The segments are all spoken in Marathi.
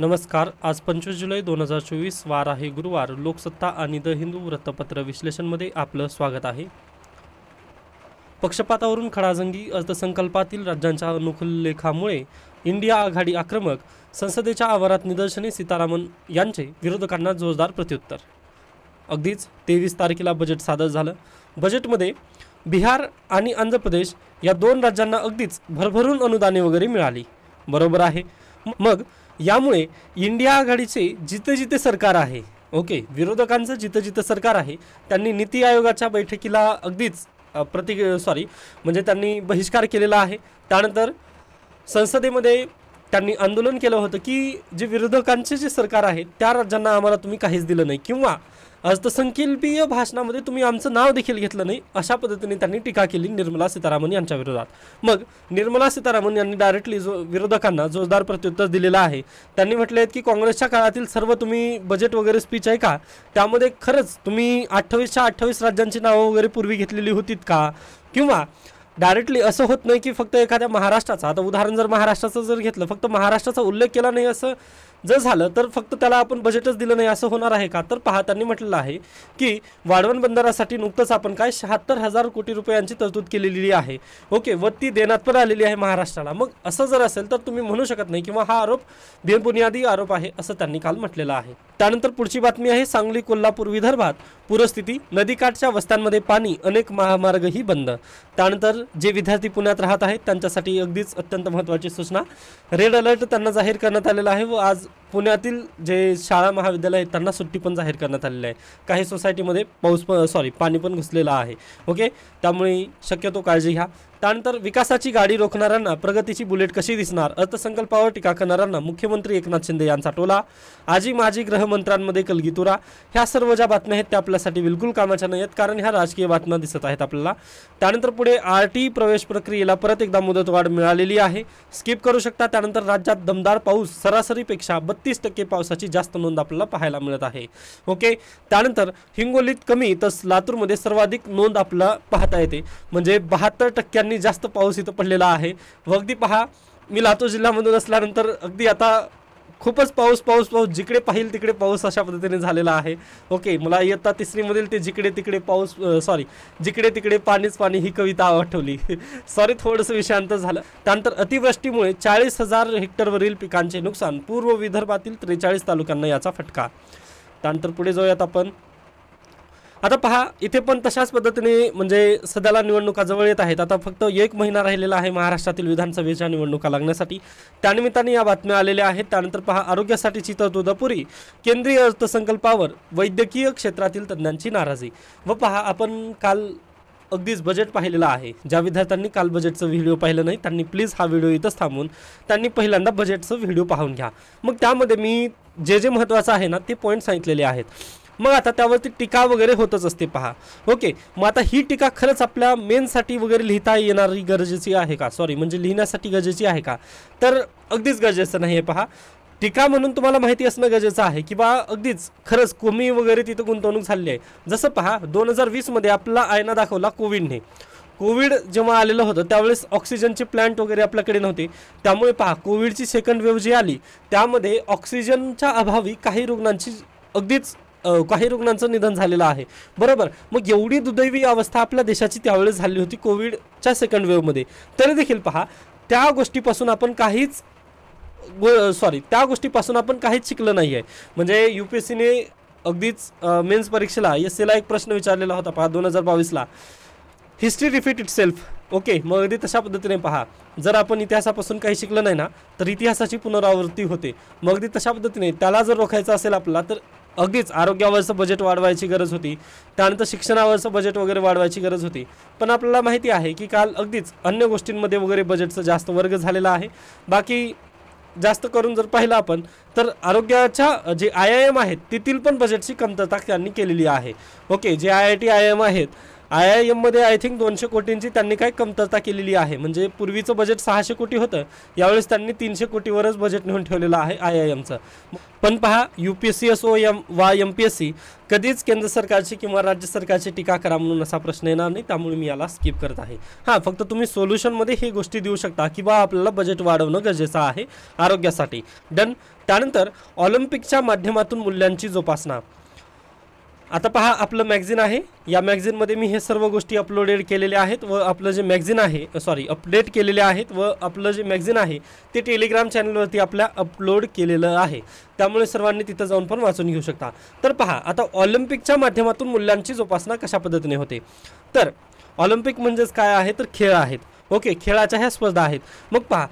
नमस्कार आज पंचवीस जुलै दोन हजार चोवीस वार आहे गुरुवार लोकसत्ता आणि द हिंदू वृत्तपत्र विश्लेषणमध्ये आपलं स्वागत आहे पक्षपातावरून खडाजंगी अर्थसंकल्पातील राज्यांच्या अनुखलेखामुळे इंडिया आघाडी आक्रमक संसदेच्या आवारात निदर्शने सीतारामन यांचे विरोधकांना जोरदार प्रत्युत्तर अगदीच तेवीस तारखेला बजेट सादर झालं बजेटमध्ये बिहार आणि आंध्र प्रदेश या दोन राज्यांना अगदीच भरभरून अनुदाने वगैरे मिळाली बरोबर आहे मग यामुळे इंडिया आघाडीचे जिथे जिथे सरकार आहे ओके विरोधकांचं जिथं जिथं सरकार आहे त्यांनी नीती आयोगाच्या बैठकीला अगदीच प्रति सॉरी म्हणजे त्यांनी बहिष्कार केलेला आहे त्यानंतर संसदेमध्ये त्यांनी आंदोलन केलं होतं की जे विरोधकांचे जे सरकार आहे त्या राज्यांना आम्हाला तुम्ही काहीच दिलं नाही किंवा अर्थसंकल्पीय भाषणामध्ये तुम्ही आमचं नाव देखील घेतलं नाही अशा पद्धतीने त्यांनी टीका केली निर्मला सीतारामन यांच्या विरोधात मग निर्मला सीतारामन यांनी डायरेक्टली जो विरोधकांना जोरदार प्रत्युत्तर दिलेलं आहे त्यांनी म्हटले आहेत की काँग्रेसच्या काळातील सर्व तुम्ही बजेट वगैरे स्पीच आहे का त्यामध्ये खरंच तुम्ही अठ्ठावीसच्या अठ्ठावीस राज्यांची नावं वगैरे पूर्वी घेतलेली होतीत का किंवा डायरेक्टली असं होत नाही की फक्त एखाद्या महाराष्ट्राचा आता उदाहरण जर महाराष्ट्राचं जर घेतलं फक्त महाराष्ट्राचा उल्लेख केला नाही असं जर झालं तर फक्त त्याला आपण बजेटच दिलं नाही असं होणार आहे का तर त्यांनी म्हटलेलं आहे की वाढवण बंदरासाठी नुकतंच आपण काय शहात्तर हजार कोटी रुपयांची तरतूद केलेली आहे ओके व ती देण्यात पण आलेली आहे महाराष्ट्राला मग असं जर असेल तर तुम्ही म्हणू शकत नाही किंवा हा आरोप बेबुनियादी आरोप आहे असं त्यांनी काल म्हटलेलं आहे त्यानंतर पुढची बातमी आहे सांगली कोल्हापूर विदर्भात पूरस्थिती नदीकाठच्या वस्त्यांमध्ये पाणी अनेक महामार्गही बंद त्यानंतर जे विद्यार्थी पुण्यात राहत आहेत त्यांच्यासाठी अगदीच अत्यंत महत्त्वाची सूचना रेड अलर्ट त्यांना जाहीर करण्यात आलेला आहे व आज पुण्यातील जे शाळा महाविद्यालय आहेत त्यांना सुट्टी पण जाहीर करण्यात आलेली आहे काही सोसायटीमध्ये पाऊस पण सॉरी पाणी पण घुसलेलं आहे ओके त्यामुळे शक्यतो काळजी घ्या त्यानंतर विकासाची गाडी रोखणाऱ्यांना प्रगतीची बुलेट कशी दिसणार अर्थसंकल्पावर टीका करणाऱ्यांना मुख्यमंत्री एकनाथ शिंदे यांचा टोला आजी माजी गृहमंत्र्यांमध्ये कलगीतुरा ह्या सर्व ज्या बातम्या आहेत त्या आपल्यासाठी बिलकुल कामाच्या नाही आहेत कारण ह्या राजकीय बातम्या दिसत आहेत आपल्याला त्यानंतर पुढे आर टी प्रवेश प्रक्रियेला परत एकदा मुदतवाढ मिळालेली आहे स्किप करू शकता त्यानंतर राज्यात दमदार पाऊस सरासरीपेक्षा तीस टक्के पावसाची जास्त नोंद आपल्याला पाहायला मिळत आहे ओके त्यानंतर हिंगोलीत कमी तर लातूरमध्ये सर्वाधिक नोंद आपला पाहता येते म्हणजे बहात्तर टक्क्यांनी जास्त पाऊस इथं पडलेला आहे व अगदी पहा मी लातूर जिल्ह्यामधून असल्यानंतर अगदी आता खूपच पाऊस पाऊस पाऊस जिकडे पाहिल तिकडे पाऊस अशा पद्धतीने झालेला आहे ओके मला इयत्ता तिसरीमधील ते जिकडे तिकडे पाऊस सॉरी जिकडे तिकडे पाणीच पाणी ही कविता आठवली सॉरी थोडंसं विषांत झालं त्यानंतर अतिवृष्टीमुळे चाळीस हजार हेक्टरवरील पिकांचे नुकसान पूर्व विदर्भातील त्रेचाळीस तालुक्यांना याचा फटका त्यानंतर पुढे जाऊयात आपण आता पहा इथे पण तशाच पद्धतीने म्हणजे सध्याला निवडणुका जवळ येत आहेत आता फक्त एक महिना राहिलेला आहे महाराष्ट्रातील विधानसभेच्या निवडणुका लागण्यासाठी त्यानिमित्ताने या बातम्या आलेल्या आहेत त्यानंतर पहा आरोग्यासाठीची तरतुदपुरी केंद्रीय अर्थसंकल्पावर वैद्यकीय क्षेत्रातील तज्ज्ञांची नाराजी व पहा आपण काल अगदीच बजेट पाहिलेलं आहे ज्या विद्यार्थ्यांनी काल बजेटचं व्हिडिओ पाहिलं नाही त्यांनी प्लीज हा व्हिडिओ इथंच थांबून त्यांनी पहिल्यांदा बजेटचं व्हिडिओ पाहून घ्या मग त्यामध्ये मी जे जे महत्त्वाचं आहे ना ते पॉईंट सांगितलेले आहेत मग आता त्यावरती टीका वगैरे होतच असते पहा ओके मग आता ही टीका खरंच आपल्या मेनसाठी वगैरे लिहिता येणारी गरजेची आहे का सॉरी म्हणजे लिहिण्यासाठी गरजेची आहे का तर अगदीच गरजेचं नाही आहे पहा टीका म्हणून तुम्हाला माहिती असणं गरजेचं आहे की बा अगदीच खरंच कोमी वगैरे तिथं गुंतवणूक झालेली आहे जसं पहा दोन हजार वीसमध्ये आपला आयना दाखवला कोविडने कोविड जेव्हा आलेलं होतं त्यावेळेस ऑक्सिजनचे प्लांट वगैरे आपल्याकडे नव्हते त्यामुळे पहा कोविडची सेकंड वेव्ह जी आली त्यामध्ये ऑक्सिजनच्या अभावी काही रुग्णांची अगदीच काही रुग्णांचं निधन झालेलं आहे बरोबर मग एवढी दुर्दैवी अवस्था आपल्या देशाची त्यावेळेस झाली होती कोविडच्या सेकंड वेव्हमध्ये तरी देखील पहा त्या गोष्टीपासून आपण काहीच सॉरी त्या गोष्टीपासून आपण काहीच शिकलं नाही आहे म्हणजे यू पी एस सीने अगदीच मेन्स परीक्षेला एस सीला एक प्रश्न विचारलेला होता पहा दोन हजार बावीसला history repeat itself okay मग अगदी तशा पद्धतीने पहा जर आपण इतिहासापासून काही शिकलं नाही ना तर इतिहासाची पुनरावृत्ती होते मग अगदी तशा पद्धतीने त्याला जर रोखायचं असेल आपला तर अगदीच आरोग्यावरचं बजेट वाढवायची गरज होती त्यानंतर शिक्षणावरचं बजेट वगैरे वाढवायची गरज होती पण आपल्याला माहिती आहे की काल अगदीच अन्य गोष्टींमध्ये वगैरे बजेटचं जास्त वर्ग झालेला आहे बाकी जास्त करून जर पाहिलं आपण तर आरोग्याच्या जे आय आय एम आहेत तेथील पण बजेटची कमतरता त्यांनी केलेली आहे ओके जे I I T I M आहेत आय आय एममध्ये आय थिंक दोनशे कोटींची त्यांनी काय कमतरता केलेली आहे म्हणजे पूर्वीचं बजेट सहाशे कोटी होतं यावेळेस त्यांनी तीनशे कोटीवरच बजेट नेऊन ठेवलेलं आहे आय आय एमचं पण पहा यू पी एस सी असो एम वा एम पी एस सी कधीच केंद्र सरकारची किंवा राज्य सरकारची टीका करा म्हणून असा प्रश्न येणार नाही त्यामुळे मी याला स्किप करत आहे हां फक्त तुम्ही सोल्युशनमध्ये ही गोष्टी देऊ शकता की बा आपल्याला बजेट वाढवणं गरजेचं आहे आरोग्यासाठी डन त्यानंतर ऑलिम्पिकच्या माध्यमातून मूल्यांची जोपासना आता पहा आपलं मॅगझिन आहे या मॅगझिनमध्ये मी हे सर्व गोष्टी अपलोडेड केलेल्या आहेत व आपलं जे मॅगझिन आहे सॉरी अपडेट केलेले आहेत व आपलं जे मॅगझिन आहे ते टेलिग्राम चॅनलवरती आपल्या अपलोड केलेलं आहे त्यामुळे सर्वांनी तिथं जाऊन पण वाचून घेऊ शकता तर पहा आता ऑलिम्पिकच्या माध्यमातून मूल्यांची जोपासना कशा पद्धतीने होते तर ऑलिम्पिक म्हणजेच काय आहे तर खेळ आहेत ओके खेळाच्या ह्या स्पर्धा आहेत मग पहा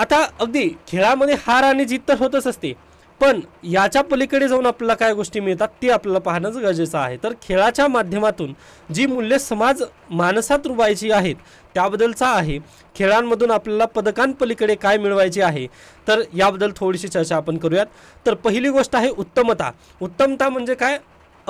आता अगदी खेळामध्ये हार आणि जीत तर होतच असते पण याच्या पलीकडे जाऊन आपल्याला काय गोष्टी मिळतात ते आपल्याला पाहणंच गरजेचं आहे तर खेळाच्या माध्यमातून जी मूल्य समाज मानसात रुबायची आहेत त्याबद्दलचा आहे खेळांमधून आपल्याला पदकांपलीकडे काय मिळवायची आहे तर याबद्दल थोडीशी चर्चा आपण करूयात तर पहिली गोष्ट आहे उत्तमता उत्तमता म्हणजे काय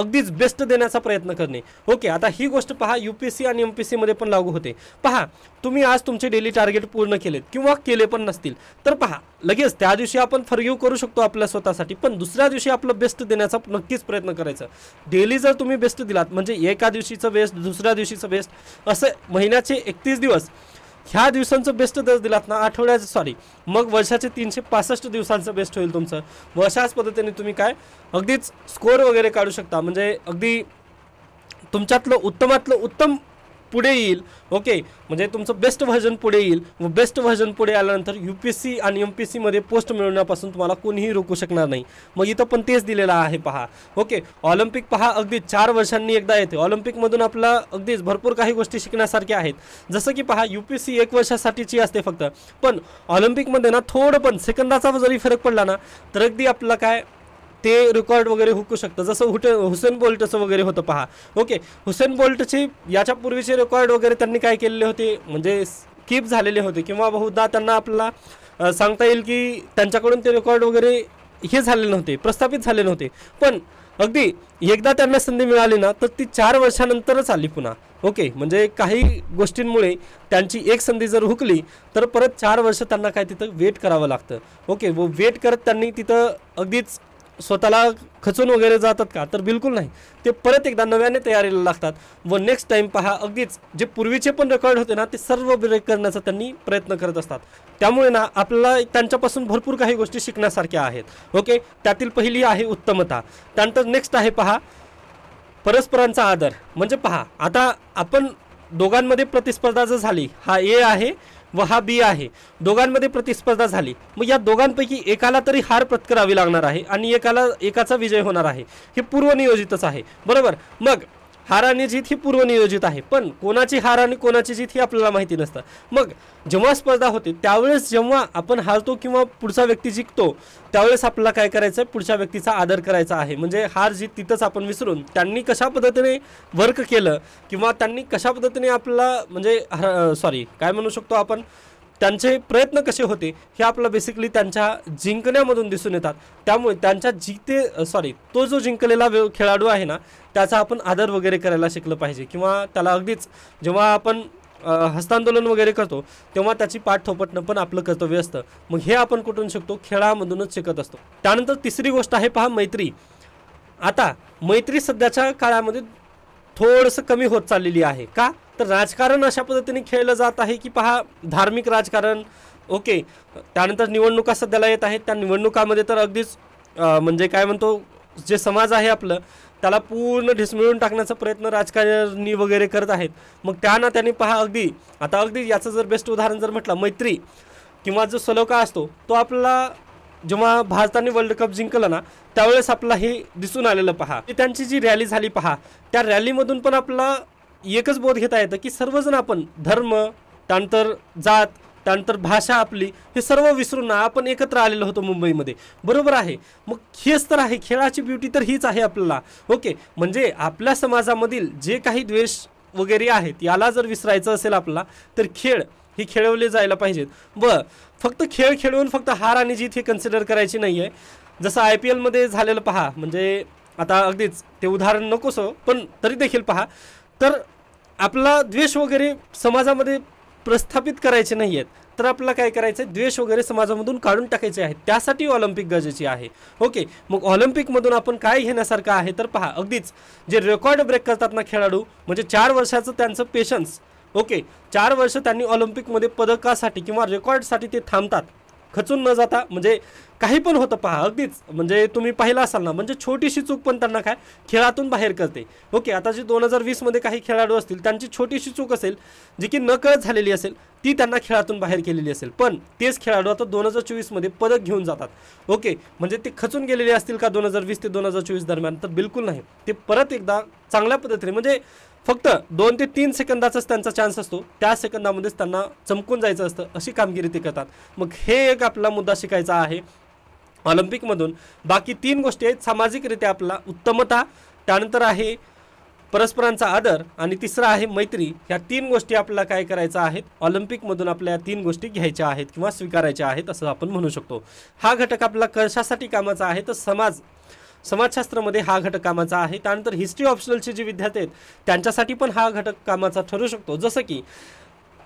अगदीच बेस्ट देण्याचा प्रयत्न करणे ओके आता ही गोष्ट पहा यू पी सी आणि एम पी सीमध्ये पण लागू होते पहा तुम्ही आज तुमचे डेली टार्गेट पूर्ण केलेत किंवा केले पण नसतील तर पहा लगेच त्या दिवशी आपण फर्ग्यू करू शकतो आपल्या स्वतःसाठी पण दुसऱ्या दिवशी आपलं बेस्ट देण्याचा नक्कीच प्रयत्न करायचा डेली जर तुम्ही बेस्ट दिलात म्हणजे एका दिवशीचं बेस्ट दुसऱ्या दिवशीचं बेस्ट असं महिन्याचे एकतीस दिवस ह्या दिवसांचं बेस्ट दर दिलात ना आठवड्याचं सॉरी मग वर्षाचे तीनशे पासष्ट दिवसांचं बेस्ट होईल तुमचं व अशाच पद्धतीने तुम्ही काय अगदीच स्कोअर वगैरे काढू शकता म्हणजे अगदी तुमच्यातलं उत्तमातलं उत्तम पुढे येईल ओके म्हणजे तुमचं बेस्ट व्हर्जन पुढे येईल व बेस्ट व्हर्जन पुढे आल्यानंतर यू पी सी आणि एम पी सीमध्ये पोस्ट मिळवण्यापासून तुम्हाला कोणीही रोखू शकणार नाही मग इथं पण तेच दिलेलं आहे पहा ओके ऑलिम्पिक पहा अगदी चार वर्षांनी एकदा येते ऑलिम्पिकमधून आपला अगदीच भरपूर काही गोष्टी शिकण्यासारख्या आहेत जसं की पहा यू पी सी एक वर्षासाठीची असते फक्त पण ऑलिम्पिकमध्ये ना थोडं पण सेकंदाचा जरी फरक पडला ना तर अगदी आपलं काय ते रेकॉर्ड वगैरे हुकू शकतं जसं हुट हुसेन बोल्टचं वगैरे होतं पहा ओके हुसेन बोल्टचे याच्यापूर्वीचे रेकॉर्ड वगैरे त्यांनी काय केलेले होते म्हणजे स्किप झालेले होते किंवा बहुधा त्यांना आपल्याला सांगता येईल की त्यांच्याकडून ते रेकॉर्ड वगैरे हे झाले नव्हते प्रस्थापित झाले नव्हते पण अगदी एकदा त्यांना संधी मिळाली ना तर ती चार वर्षानंतरच आली पुन्हा ओके म्हणजे काही गोष्टींमुळे त्यांची एक संधी जर हुकली तर परत चार वर्ष त्यांना काय तिथं वेट करावं लागतं ओके व वेट करत त्यांनी तिथं अगदीच स्वतःला खचून वगैरे जातात का तर बिलकुल नाही ते परत एकदा नव्याने तयारीला लागतात व नेक्स्ट टाइम पहा अगदीच जे पूर्वीचे पण रेकॉर्ड होते ना ते सर्व ब्रेक करण्याचा त्यांनी प्रयत्न करत असतात त्यामुळे ना आपल्याला त्यांच्यापासून भरपूर काही गोष्टी शिकण्यासारख्या आहेत ओके त्यातील पहिली आहे उत्तमता त्यानंतर नेक्स्ट आहे पहा परस्परांचा आदर म्हणजे पहा आता आपण दोघांमध्ये प्रतिस्पर्धा जर झाली हा ए आहे व हा बी आहे दोघांमध्ये प्रतिस्पर्धा झाली मग या दोघांपैकी एकाला तरी हार पत्करावी लागणार आहे आणि एकाला एकाचा विजय होणार आहे हे पूर्वनियोजितच आहे बरोबर मग हार आणि जीत ही पूर्वनियोजित आहे पण कोणाची हार आणि कोणाची जीत ही आपल्याला माहिती नसतं मग जेव्हा स्पर्धा होते त्यावेळेस जेव्हा आपण हारतो किंवा पुढचा व्यक्ती जिंकतो त्यावेळेस आपल्याला काय करायचं आहे पुढच्या व्यक्तीचा आदर करायचा आहे म्हणजे हार जीत तिथंच आपण विसरून त्यांनी कशा पद्धतीने वर्क केलं किंवा त्यांनी कशा पद्धतीने आपल्याला म्हणजे सॉरी काय म्हणू शकतो आपण त्यांचे प्रयत्न कसे होते हे आपलं बेसिकली त्यांच्या जिंकण्यामधून दिसून येतात त्यामुळे त्यांच्या जिते सॉरी तो जो जिंकलेला खेळाडू आहे ना त्याचा आपण आदर वगैरे करायला शिकलं पाहिजे किंवा त्याला अगदीच जेव्हा आपण हस्तांदोलन वगैरे करतो तेव्हा त्याची पाठ थोपटणं पण आपलं कर्तव्य असतं मग हे आपण कुठून शिकतो खेळामधूनच शिकत असतो त्यानंतर तिसरी गोष्ट आहे पहा मैत्री आता मैत्री सध्याच्या काळामध्ये थोडंसं कमी होत चाललेली आहे का तर राजकारण अशा पद्धतीने खेळलं जात आहे की पहा धार्मिक राजकारण ओके त्यानंतर निवडणुका सध्याला येत आहेत त्या निवडणुकामध्ये तर अगदीच म्हणजे काय म्हणतो जे समाज आहे आपलं त्याला पूर्ण ढिसमिळून टाकण्याचा प्रयत्न राजकारणी वगैरे करत आहेत मग त्यांना त्यांनी पहा अगदी आता अगदी याचं जर बेस्ट उदाहरण जर म्हटलं मैत्री किंवा जो सलोका असतो तो आपला जेव्हा भारताने वर्ल्ड कप जिंकला ना त्यावेळेस आपला हे दिसून आलेलं पहा त्यांची जी रॅली झाली पहा त्या रॅलीमधून पण आपला एकच बोध घेता येतं की सर्वजण आपण धर्म त्यानंतर जात त्यानंतर भाषा आपली हे सर्व विसरून आपण एकत्र आलेलो होतो मुंबईमध्ये बरोबर आहे मग हेच तर आहे खेळाची ब्युटी तर हीच आहे आपल्याला ओके म्हणजे आपल्या समाजामधील जे काही द्वेष वगैरे आहेत याला जर विसरायचं असेल आपला तर खेळ हे खेळवले जायला पाहिजेत व फक्त खेळ खेळवून फक्त हार आणि जीत हे कन्सिडर करायची नाही आहे जसं आय पी एलमध्ये झालेलं पहा म्हणजे आता अगदीच ते उदाहरण नकोसो पण तरी देखील पहा तर आपला द्वेष वगैरे समाजामध्ये प्रस्थापित करायचे नाही आहेत तर आपला काय करायचं आहे द्वेष वगैरे समाजामधून काढून टाकायचे आहे त्यासाठी ऑलिम्पिक गरजेची आहे ओके मग ऑलिम्पिकमधून आपण काय घेण्यासारखं आहे तर पहा अगदीच जे रेकॉर्ड ब्रेक करतात ना खेळाडू म्हणजे चार वर्षाचं त्यांचं पेशन्स ओके चार वर्ष त्यांनी ऑलिम्पिकमध्ये पदकासाठी किंवा रेकॉर्डसाठी ते थांबतात खचून न जाता म्हणजे काही पण होतं पहा अगदीच म्हणजे तुम्ही पाहिलं असाल ना म्हणजे छोटीशी चूक पण त्यांना काय खेळातून बाहेर करते ओके आता जी दोन हजार वीसमध्ये काही खेळाडू असतील त्यांची छोटीशी चूक असेल जी की नकळत झालेली असेल ती त्यांना खेळातून बाहेर केलेली असेल पण तेच खेळाडू आता दोन हजार चोवीसमध्ये पदक घेऊन जातात ओके म्हणजे ते खचून गेलेले असतील का दोन हजार वीस ते दोन हजार चोवीस दरम्यान तर बिलकुल नाही ते परत एकदा चांगल्या पद्धतीने म्हणजे फक्त दोन ते तीन सेकंदाचाच त्यांचा चान्स असतो त्या सेकंदामध्येच त्यांना चमकून जायचं असतं अशी कामगिरी ते करतात मग हे एक आपला मुद्दा शिकायचा आहे ऑलिम्पिकमधून बाकी तीन गोष्टी आहेत सामाजिकरित्या आपला उत्तमता त्यानंतर आहे परस्परांचा आदर आणि तिसरा आहे मैत्री ह्या तीन गोष्टी आपल्याला काय करायचं आहेत ऑलिम्पिकमधून आपल्या तीन गोष्टी घ्यायच्या आहेत किंवा स्वीकारायच्या आहेत असं आपण म्हणू शकतो हा घटक आपला कशासाठी कामाचा आहे तर समाज समाजशास्त्रामध्ये हा घटक कामाचा आहे त्यानंतर हिस्ट्री ऑप्शनलचे जे विद्यार्थी आहेत त्यांच्यासाठी पण हा घटक कामाचा ठरू शकतो जसं की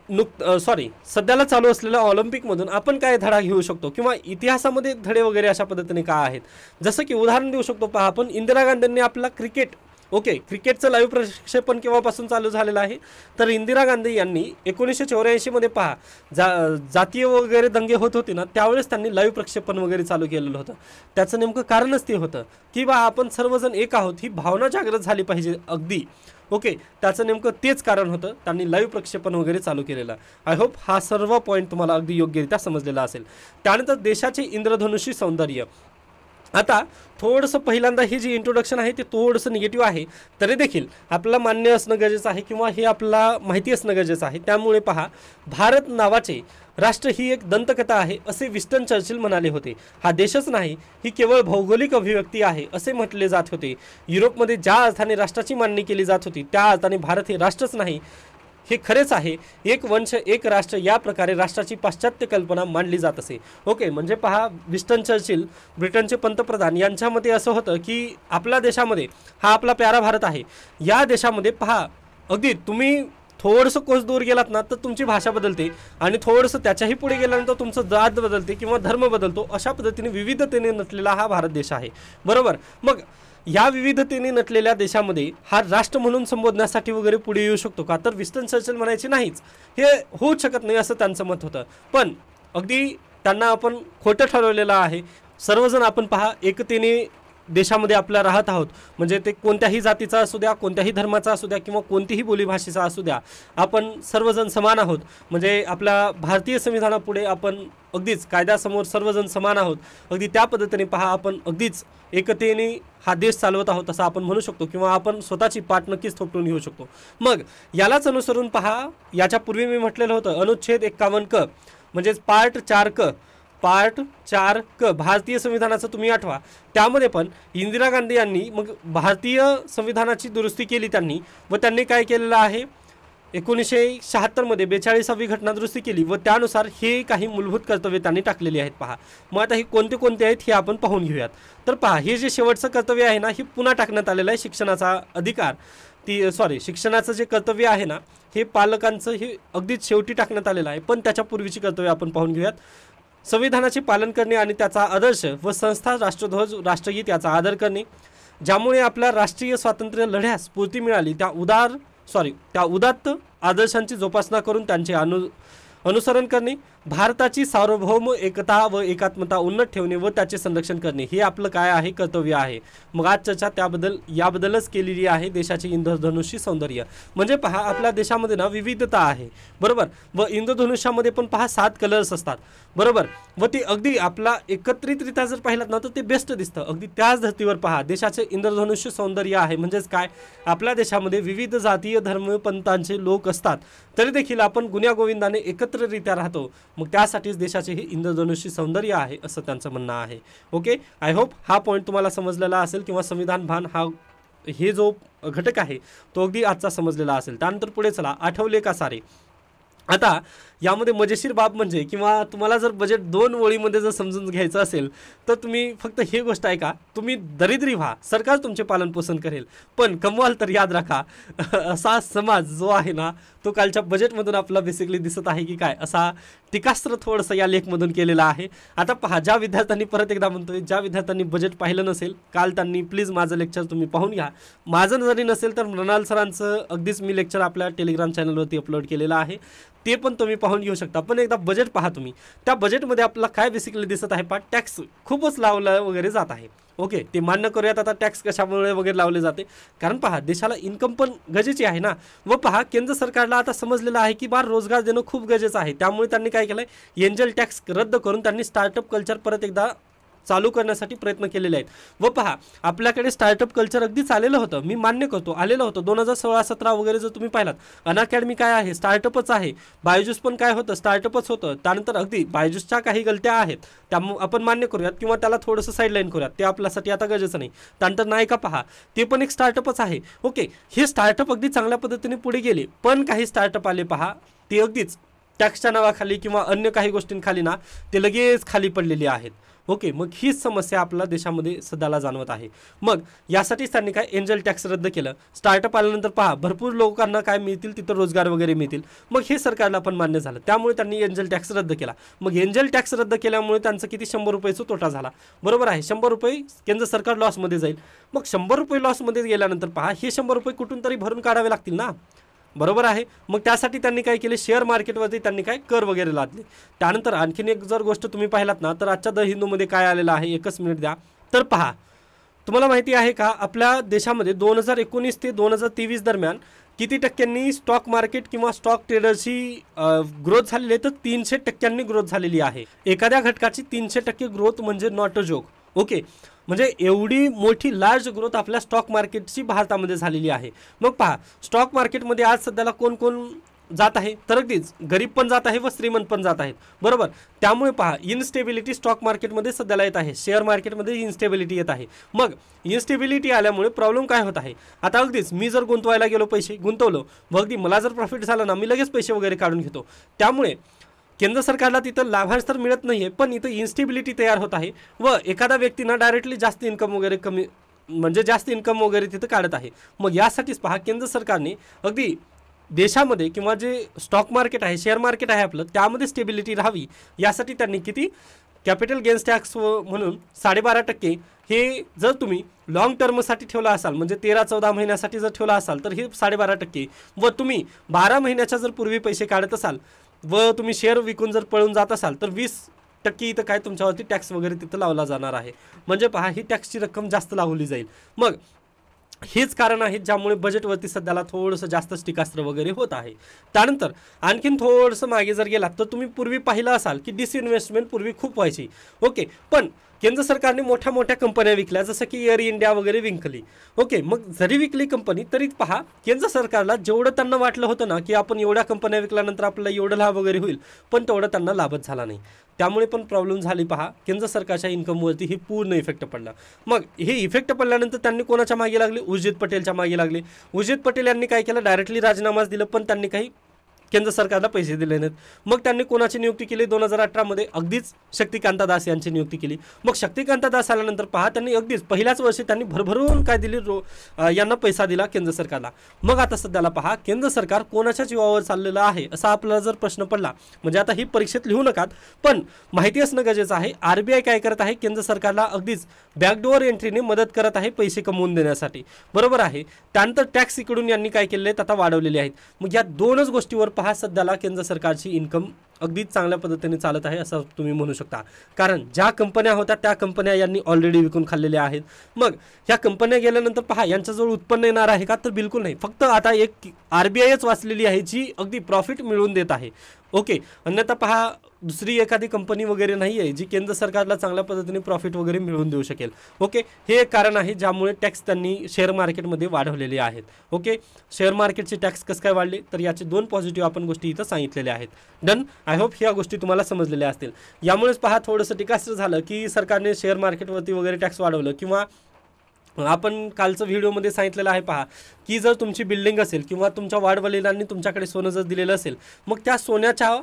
नुक सॉरी सध्याला चालू असलेल्या ऑलिम्पिकमधून आपण काय धडा घेऊ शकतो किंवा इतिहासामध्ये धडे वगैरे अशा पद्धतीने का आहेत जसं की उदाहरण देऊ शकतो पहा आपण इंदिरा गांधींनी आपला क्रिकेट ओके क्रिकेटचं लाईव्ह प्रक्षेपण केव्हापासून चालू झालेलं आहे तर इंदिरा गांधी यांनी एकोणीसशे चौऱ्याऐंशीमध्ये पहा जा जातीय वगैरे दंगे होत होते ना त्यावेळेस त्यांनी लाईव्ह प्रक्षेपण वगैरे चालू केलेलं होतं त्याचं नेमकं कारणच ते होतं की बा आपण सर्वजण एक आहोत ही भावना जागृत झाली पाहिजे अगदी ओके त्याचं नेमकं तेच कारण होतं त्यांनी लाईव्ह प्रक्षेपण वगैरे चालू केलेलं आय होप हा सर्व पॉईंट तुम्हाला अगदी योग्यरित्या समजलेला असेल त्यानंतर देशाचे इंद्रधनुषी सौंदर्य आता थोडंसं पहिल्यांदा ही जी इंट्रोडक्शन आहे ते थोडंसं निगेटिव्ह आहे तरी देखील आपल्याला मान्य असणं गरजेचं आहे किंवा हे आपल्याला माहिती असणं गरजेचं आहे त्यामुळे पहा भारत नावाचे राष्ट्र ही एक दंतकथा आहे असे विस्टन चर्चिल म्हणाले होते हा देशच नाही ही केवळ भौगोलिक अभिव्यक्ती आहे असे म्हटले जात होते युरोपमध्ये ज्या अर्थाने राष्ट्राची मांडणी केली जात होती त्या अर्थाने भारत हे राष्ट्रच नाही हे खरेच आहे एक वंश एक राष्ट्र या प्रकारे राष्ट्राची पाश्चात्य कल्पना मांडली जात असे ओके म्हणजे पहा विस्टन चर्चिल ब्रिटनचे पंतप्रधान यांच्यामध्ये असं होतं की आपल्या देशामध्ये हा आपला प्यारा भारत आहे या देशामध्ये पहा अगदी तुम्ही थोडंसं कोस दूर गेलात ना तर तुमची भाषा बदलते आणि थोडंसं त्याच्याही पुढे गेल्यानंतर तुमचं जात बदलते किंवा धर्म बदलतो अशा पद्धतीने विविधतेने नसलेला हा भारत देश आहे बरोबर मग या विविधतेने नटलेल्या देशामध्ये हा राष्ट्र म्हणून संबोधण्यासाठी वगैरे पुढे येऊ शकतो का तर विस्टन सर्चल म्हणायचे नाहीच हे होऊ शकत नाही असं त्यांचं मत होतं पण अगदी त्यांना आपण खोटं ठरवलेलं आहे सर्वजण आपण पहा एकतेने देशामध्ये आपल्या राहत आहोत म्हणजे ते कोणत्याही जातीचा असू द्या कोणत्याही धर्माचा असू द्या किंवा कोणतीही बोलीभाषेचा असू द्या आपण सर्वजण समान आहोत म्हणजे आपल्या भारतीय संविधानापुढे आपण अगदीच कायद्यासमोर सर्वजण समान आहोत अगदी त्या पद्धतीने पहा आपण अगदीच एकतेने हा देश चालवत आहोत असं आपण म्हणू शकतो किंवा आपण स्वतःची पाठ नक्कीच थोपटून घेऊ शकतो मग यालाच अनुसरून पहा याच्यापूर्वी मी म्हटलेलं होतं अनुच्छेद एक्कावन्न क म्हणजेच पार्ट चार क पार्ट चार क भारतीय संविधानाचं तुम्ही आठवा त्यामध्ये पण इंदिरा गांधी यांनी मग भारतीय संविधानाची दुरुस्ती केली त्यांनी व त्यांनी काय केलेलं आहे एकोणीसशे शहात्तरमध्ये बेचाळीसावी घटना दुरुस्ती केली व त्यानुसार हे काही मूलभूत कर्तव्य त्यांनी टाकलेली आहेत पहा मग आता हे कोणते कोणते आहेत हे आपण पाहून घेऊयात तर पहा हे जे शेवटचं कर्तव्य आहे ना हे पुन्हा टाकण्यात आलेलं आहे शिक्षणाचा अधिकार ती सॉरी शिक्षणाचं जे कर्तव्य आहे ना हे पालकांचं हे अगदीच शेवटी टाकण्यात आलेलं आहे पण त्याच्यापूर्वीची कर्तव्य आपण पाहून घेऊयात संविधानाचे पालन करणे आणि त्याचा आदर्श व संस्था राष्ट्रध्वज राष्ट्रगीत याचा आदर करणे ज्यामुळे आपल्या राष्ट्रीय स्वातंत्र्य लढ्यास स्फूर्ती मिळाली त्या उदार सॉरी त्या उदात्त आदर्शांची जोपासना करून त्यांचे अनु अनुसरण करणे भारताची सार्वभौम एकता व एकात्मता उन्नत ठेवणे व त्याचे संरक्षण करणे हे आपलं काय आहे कर्तव्य आहे मग आज चर्चा त्याबद्दल याबद्दलच केलेली आहे देशाचे इंद्रधनुष्य सौंदर्य म्हणजे पहा आपल्या देशामध्ये ना विविधता आहे बरोबर व इंद्रधनुष्यामध्ये पण पहा सात कलर्स असतात बरोबर व ते अगदी आपला एकत्रितरित्या जर पाहिलात ना तर ते बेस्ट दिसतं अगदी त्याच धर्तीवर पहा देशाचे इंद्रधनुष्य सौंदर्य आहे म्हणजेच काय आपल्या देशामध्ये विविध जातीय धर्म पंथांचे लोक असतात तरी देखील आपण गुन्ह्यागोविंदाने एकत्ररित्या राहतो मग त्यासाठीच देशाचे हे इंद्रधनुष्य सौंदर्य आहे असं त्यांचं म्हणणं आहे ओके आय होप हा पॉईंट तुम्हाला समजलेला असेल किंवा संविधान भान हा हे जो घटक आहे तो अगदी आजचा समजलेला असेल त्यानंतर पुढे चला आठवले का सारे आता यामध्ये मजेशीर बाब म्हणजे किंवा तुम्हाला जर बजेट दोन ओळीमध्ये जर समजून घ्यायचं असेल तर तुम्ही फक्त हे गोष्ट ऐका तुम्ही दरिद्री व्हा सरकार तुमचे पालनपोषण करेल पण कमवाल तर याद राखा असा समाज जो आहे ना तो कालच्या बजेटमधून आपला बेसिकली दिसत आहे की काय असा टीकास्त्र थोडंसं या लेखमधून केलेला आहे आता पहा ज्या विद्यार्थ्यांनी परत एकदा म्हणतोय ज्या विद्यार्थ्यांनी बजेट पाहिलं नसेल काल त्यांनी प्लीज माझं लेक्चर तुम्ही पाहून घ्या माझं जरी नसेल तर मृणाल सरांचं अगदीच मी लेक्चर आपल्या टेलिग्राम चॅनलवरती अपलोड केलेलं आहे ते पण तुम्ही पाहून घेऊ शकता पण एकदा बजेट पहा तुम्ही त्या बजेटमध्ये आपल्याला काय बेसिकली दिसत आहे पहा टॅक्स खूपच लावला वगैरे जात आहे ओके ते मान्य करूयात आता टॅक्स कशामुळे वगैरे लावले जाते कारण पहा देशाला इन्कम पण गरजेची आहे ना व पहा केंद्र सरकारला आता समजलेलं आहे की बार रोजगार देणं खूप गरजेचं आहे त्यामुळे त्यांनी काय केलं एंजल टॅक्स रद्द करून त्यांनी स्टार्टअप कल्चर परत एकदा चालू करण्यासाठी प्रयत्न केलेले आहेत व पहा आपल्याकडे स्टार्टअप कल्चर अगदीच आलेलं होतं मी मान्य करतो आलेलं होतं दोन हजार सोळा सतरा वगैरे जर तुम्ही पाहिलात अनअकॅडमी काय आहे स्टार्टअपच आहे बायजूस पण काय होतं स्टार्टअपच होतं त्यानंतर अगदी बायोजूसच्या काही गलत्या आहेत त्या आपण मान्य करूयात किंवा त्याला थोडंसं साईडलाईन करूयात ते आपल्यासाठी आता गरजेचं नाही त्यानंतर नायका पहा ते पण एक स्टार्टअपच आहे ओके हे स्टार्टअप अगदी चांगल्या पद्धतीने पुढे गेले पण काही स्टार्टअप आले पहा ते अगदीच टॅक्सच्या नावाखाली किंवा अन्य काही गोष्टींखाली ना ते लगेच खाली पडलेले आहेत ओके मग हीच समस्या आपल्या देशामध्ये सध्याला जाणवत आहे मग यासाठीच त्यांनी काय एंजल टॅक्स रद्द केलं स्टार्टअप आल्यानंतर पहा भरपूर लोकांना काय मिळतील तिथं रोजगार वगैरे मिळतील मग हे सरकारला पण मान्य झालं त्यामुळे त्यांनी एंजल टॅक्स रद्द केला मग एंजल टॅक्स रद्द केल्यामुळे त्यांचं किती शंभर रुपयेचा तोटा झाला बरोबर आहे शंभर रुपये केंद्र सरकार लॉसमध्ये जाईल मग शंभर रुपये लॉसमध्ये गेल्यानंतर पहा हे शंभर रुपये कुठून तरी भरून काढावे लागतील ना बरोबर आहे मग त्यासाठी त्यांनी काय केले शेअर मार्केटवरती त्यांनी काय कर वगैरे लादले त्यानंतर आणखीन एक जर गोष्ट तुम्ही पाहिलात ना तर आजच्या द हिंदूमध्ये काय आलेलं आहे एकच मिनिट द्या तर पहा तुम्हाला माहिती आहे का आपल्या देशामध्ये दोन हजार एकोणीस ते दोन हजार तेवीस दरम्यान किती टक्क्यांनी स्टॉक मार्केट किंवा स्टॉक ट्रेडरची ग्रोथ झालेली आहे तर तीनशे टक्क्यांनी ग्रोथ झालेली आहे एखाद्या घटकाची तीनशे टक्के ग्रोथ म्हणजे नॉट अ जोक ओके म्हणजे एवढी मोठी लार्ज ग्रोथ आपल्या स्टॉक मार्केटची भारतामध्ये झालेली आहे मग पहा स्टॉक मार्केटमध्ये आज सध्याला कोण कोण जात आहे तर अगदीच गरीब पण जात आहे व श्रीमंत पण जात आहेत बरोबर त्यामुळे पहा इनस्टेबिलिटी स्टॉक मार्केटमध्ये सध्याला येत आहे शेअर मार्केटमध्ये इनस्टेबिलिटी येत आहे मग इनस्टेबिलिटी आल्यामुळे प्रॉब्लेम काय होत आहे आता अगदीच मी जर गुंतवायला गेलो पैसे गुंतवलो व अगदी मला जर प्रॉफिट झालं ना मी लगेच पैसे वगैरे काढून घेतो त्यामुळे केंद्र सरकारला तिथं लाभांश तर मिळत नाही आहे पण इथं इन्स्टेबिलिटी तयार होत आहे व एखादा व्यक्तीनं डायरेक्टली जास्त इन्कम वगैरे कमी म्हणजे जास्त इन्कम वगैरे तिथं काढत आहे मग यासाठीच पहा केंद्र सरकारने अगदी देशामध्ये किंवा जे स्टॉक मार्केट आहे शेअर मार्केट आहे आपलं त्यामध्ये स्टेबिलिटी राहावी यासाठी त्यांनी किती कॅपिटल गेन्स टॅक्स व म्हणून साडेबारा टक्के हे जर तुम्ही लॉंग टर्मसाठी ठेवला असाल म्हणजे तेरा चौदा महिन्यासाठी जर ठेवला असाल तर हे साडेबारा टक्के व तुम्ही बारा महिन्याच्या जर पूर्वी पैसे काढत असाल व तुम्ही शेअर विकून जर पळून जात असाल तर वीस टक्के इथं काय तुमच्यावरती टॅक्स वगैरे तिथं लावला जाणार आहे म्हणजे पहा ही टॅक्सची रक्कम जास्त लावली जाईल मग हेच कारण आहे ज्यामुळे बजेटवरती सध्याला थोडंसं जास्त टीकास्त्र वगैरे होत आहे त्यानंतर आणखीन थोडंसं मागे जर गेलात तर तुम्ही पूर्वी पाहिलं असाल की डिसइन्व्हेस्टमेंट पूर्वी खूप व्हायची ओके पण केंद्र सरकारने मोठ्या मोठ्या कंपन्या विकल्या जसं की एअर इंडिया वगैरे विकली ओके मग जरी विकली कंपनी तरी पहा केंद्र सरकारला जेवढं त्यांना वाटलं होतं ना की आपण एवढ्या कंपन्या विकल्यानंतर आपल्याला एवढं लाभ वगैरे होईल पण तेवढं त्यांना लाभच झाला नाही त्यामुळे पण प्रॉब्लेम झाली पहा केंद्र सरकारच्या इन्कमवरती ही पूर्ण इफेक्ट पडला मग हे इफेक्ट पडल्यानंतर त्यांनी कोणाच्या मागे लागले उर्जित पटेलच्या मागे लागले उर्जित पटेल यांनी काय केलं डायरेक्टली राजीनामाच दिलं पण त्यांनी काही केंद्र सरकारला पैसे दिले नाहीत मग त्यांनी कोणाची नियुक्ती केली दोन हजार अठरामध्ये अगदीच शक्तिकांता दास यांची नियुक्ती केली मग शक्तिकांता दास आल्यानंतर पहा त्यांनी अगदीच पहिल्याच वर्षी त्यांनी भरभरून काय दिली रो यांना पैसा दिला केंद्र सरकारला मग आता सध्याला पहा केंद्र सरकार कोणाच्या जीवावर चाललेलं आहे असा आपल्याला जर प्रश्न पडला म्हणजे आता ही परीक्षेत लिहू नकात पण माहिती असणं गरजेचं आहे आरबीआय काय करत आहे केंद्र सरकारला अगदीच बॅकडोअर एंट्रीने मदत करत आहे पैसे कमवून देण्यासाठी बरोबर आहे त्यानंतर टॅक्स इकडून यांनी काय केले आहेत आता वाढवलेले आहेत मग या दोनच गोष्टीवर पहा सध्याला केंद्र सरकारची इन्कम अगदी चांगल्या पद्धतीने चालत आहे असं तुम्ही म्हणू शकता कारण ज्या कंपन्या होत्या त्या कंपन्या यांनी ऑलरेडी विकून खाल्लेल्या आहेत मग ह्या कंपन्या गेल्यानंतर पहा यांच्याजवळ उत्पन्न येणार आहे का तर बिलकुल नाही फक्त आता एक आर वाचलेली आहे जी अगदी प्रॉफिट मिळवून देत आहे ओके अन्यथा पहा दुसरी एखादी कंपनी वगैरे नाही आहे जी केंद्र सरकारला चांगल्या पद्धतीने प्रॉफिट वगैरे मिळवून देऊ शकेल ओके हे एक कारण आहे ज्यामुळे टॅक्स त्यांनी शेअर मार्केटमध्ये वाढवलेले आहेत ओके शेअर मार्केटचे टॅक्स कसं काय वाढले तर याचे दोन पॉझिटिव्ह आपण गोष्टी इथं सांगितलेल्या आहेत डन आय होप ह्या गोष्टी तुम्हाला समजलेल्या असतील यामुळेच पहा थोडंसं टीकास्त्र झालं की सरकारने शेअर मार्केटवरती वगैरे टॅक्स वाढवलं किंवा आपण कालचं व्हिडिओमध्ये सांगितलेलं आहे पहा की जर तुमची बिल्डिंग असेल किंवा तुमच्या वाडवडिलांनी तुमच्याकडे सोनं जर दिलेलं असेल मग त्या सोन्याच्या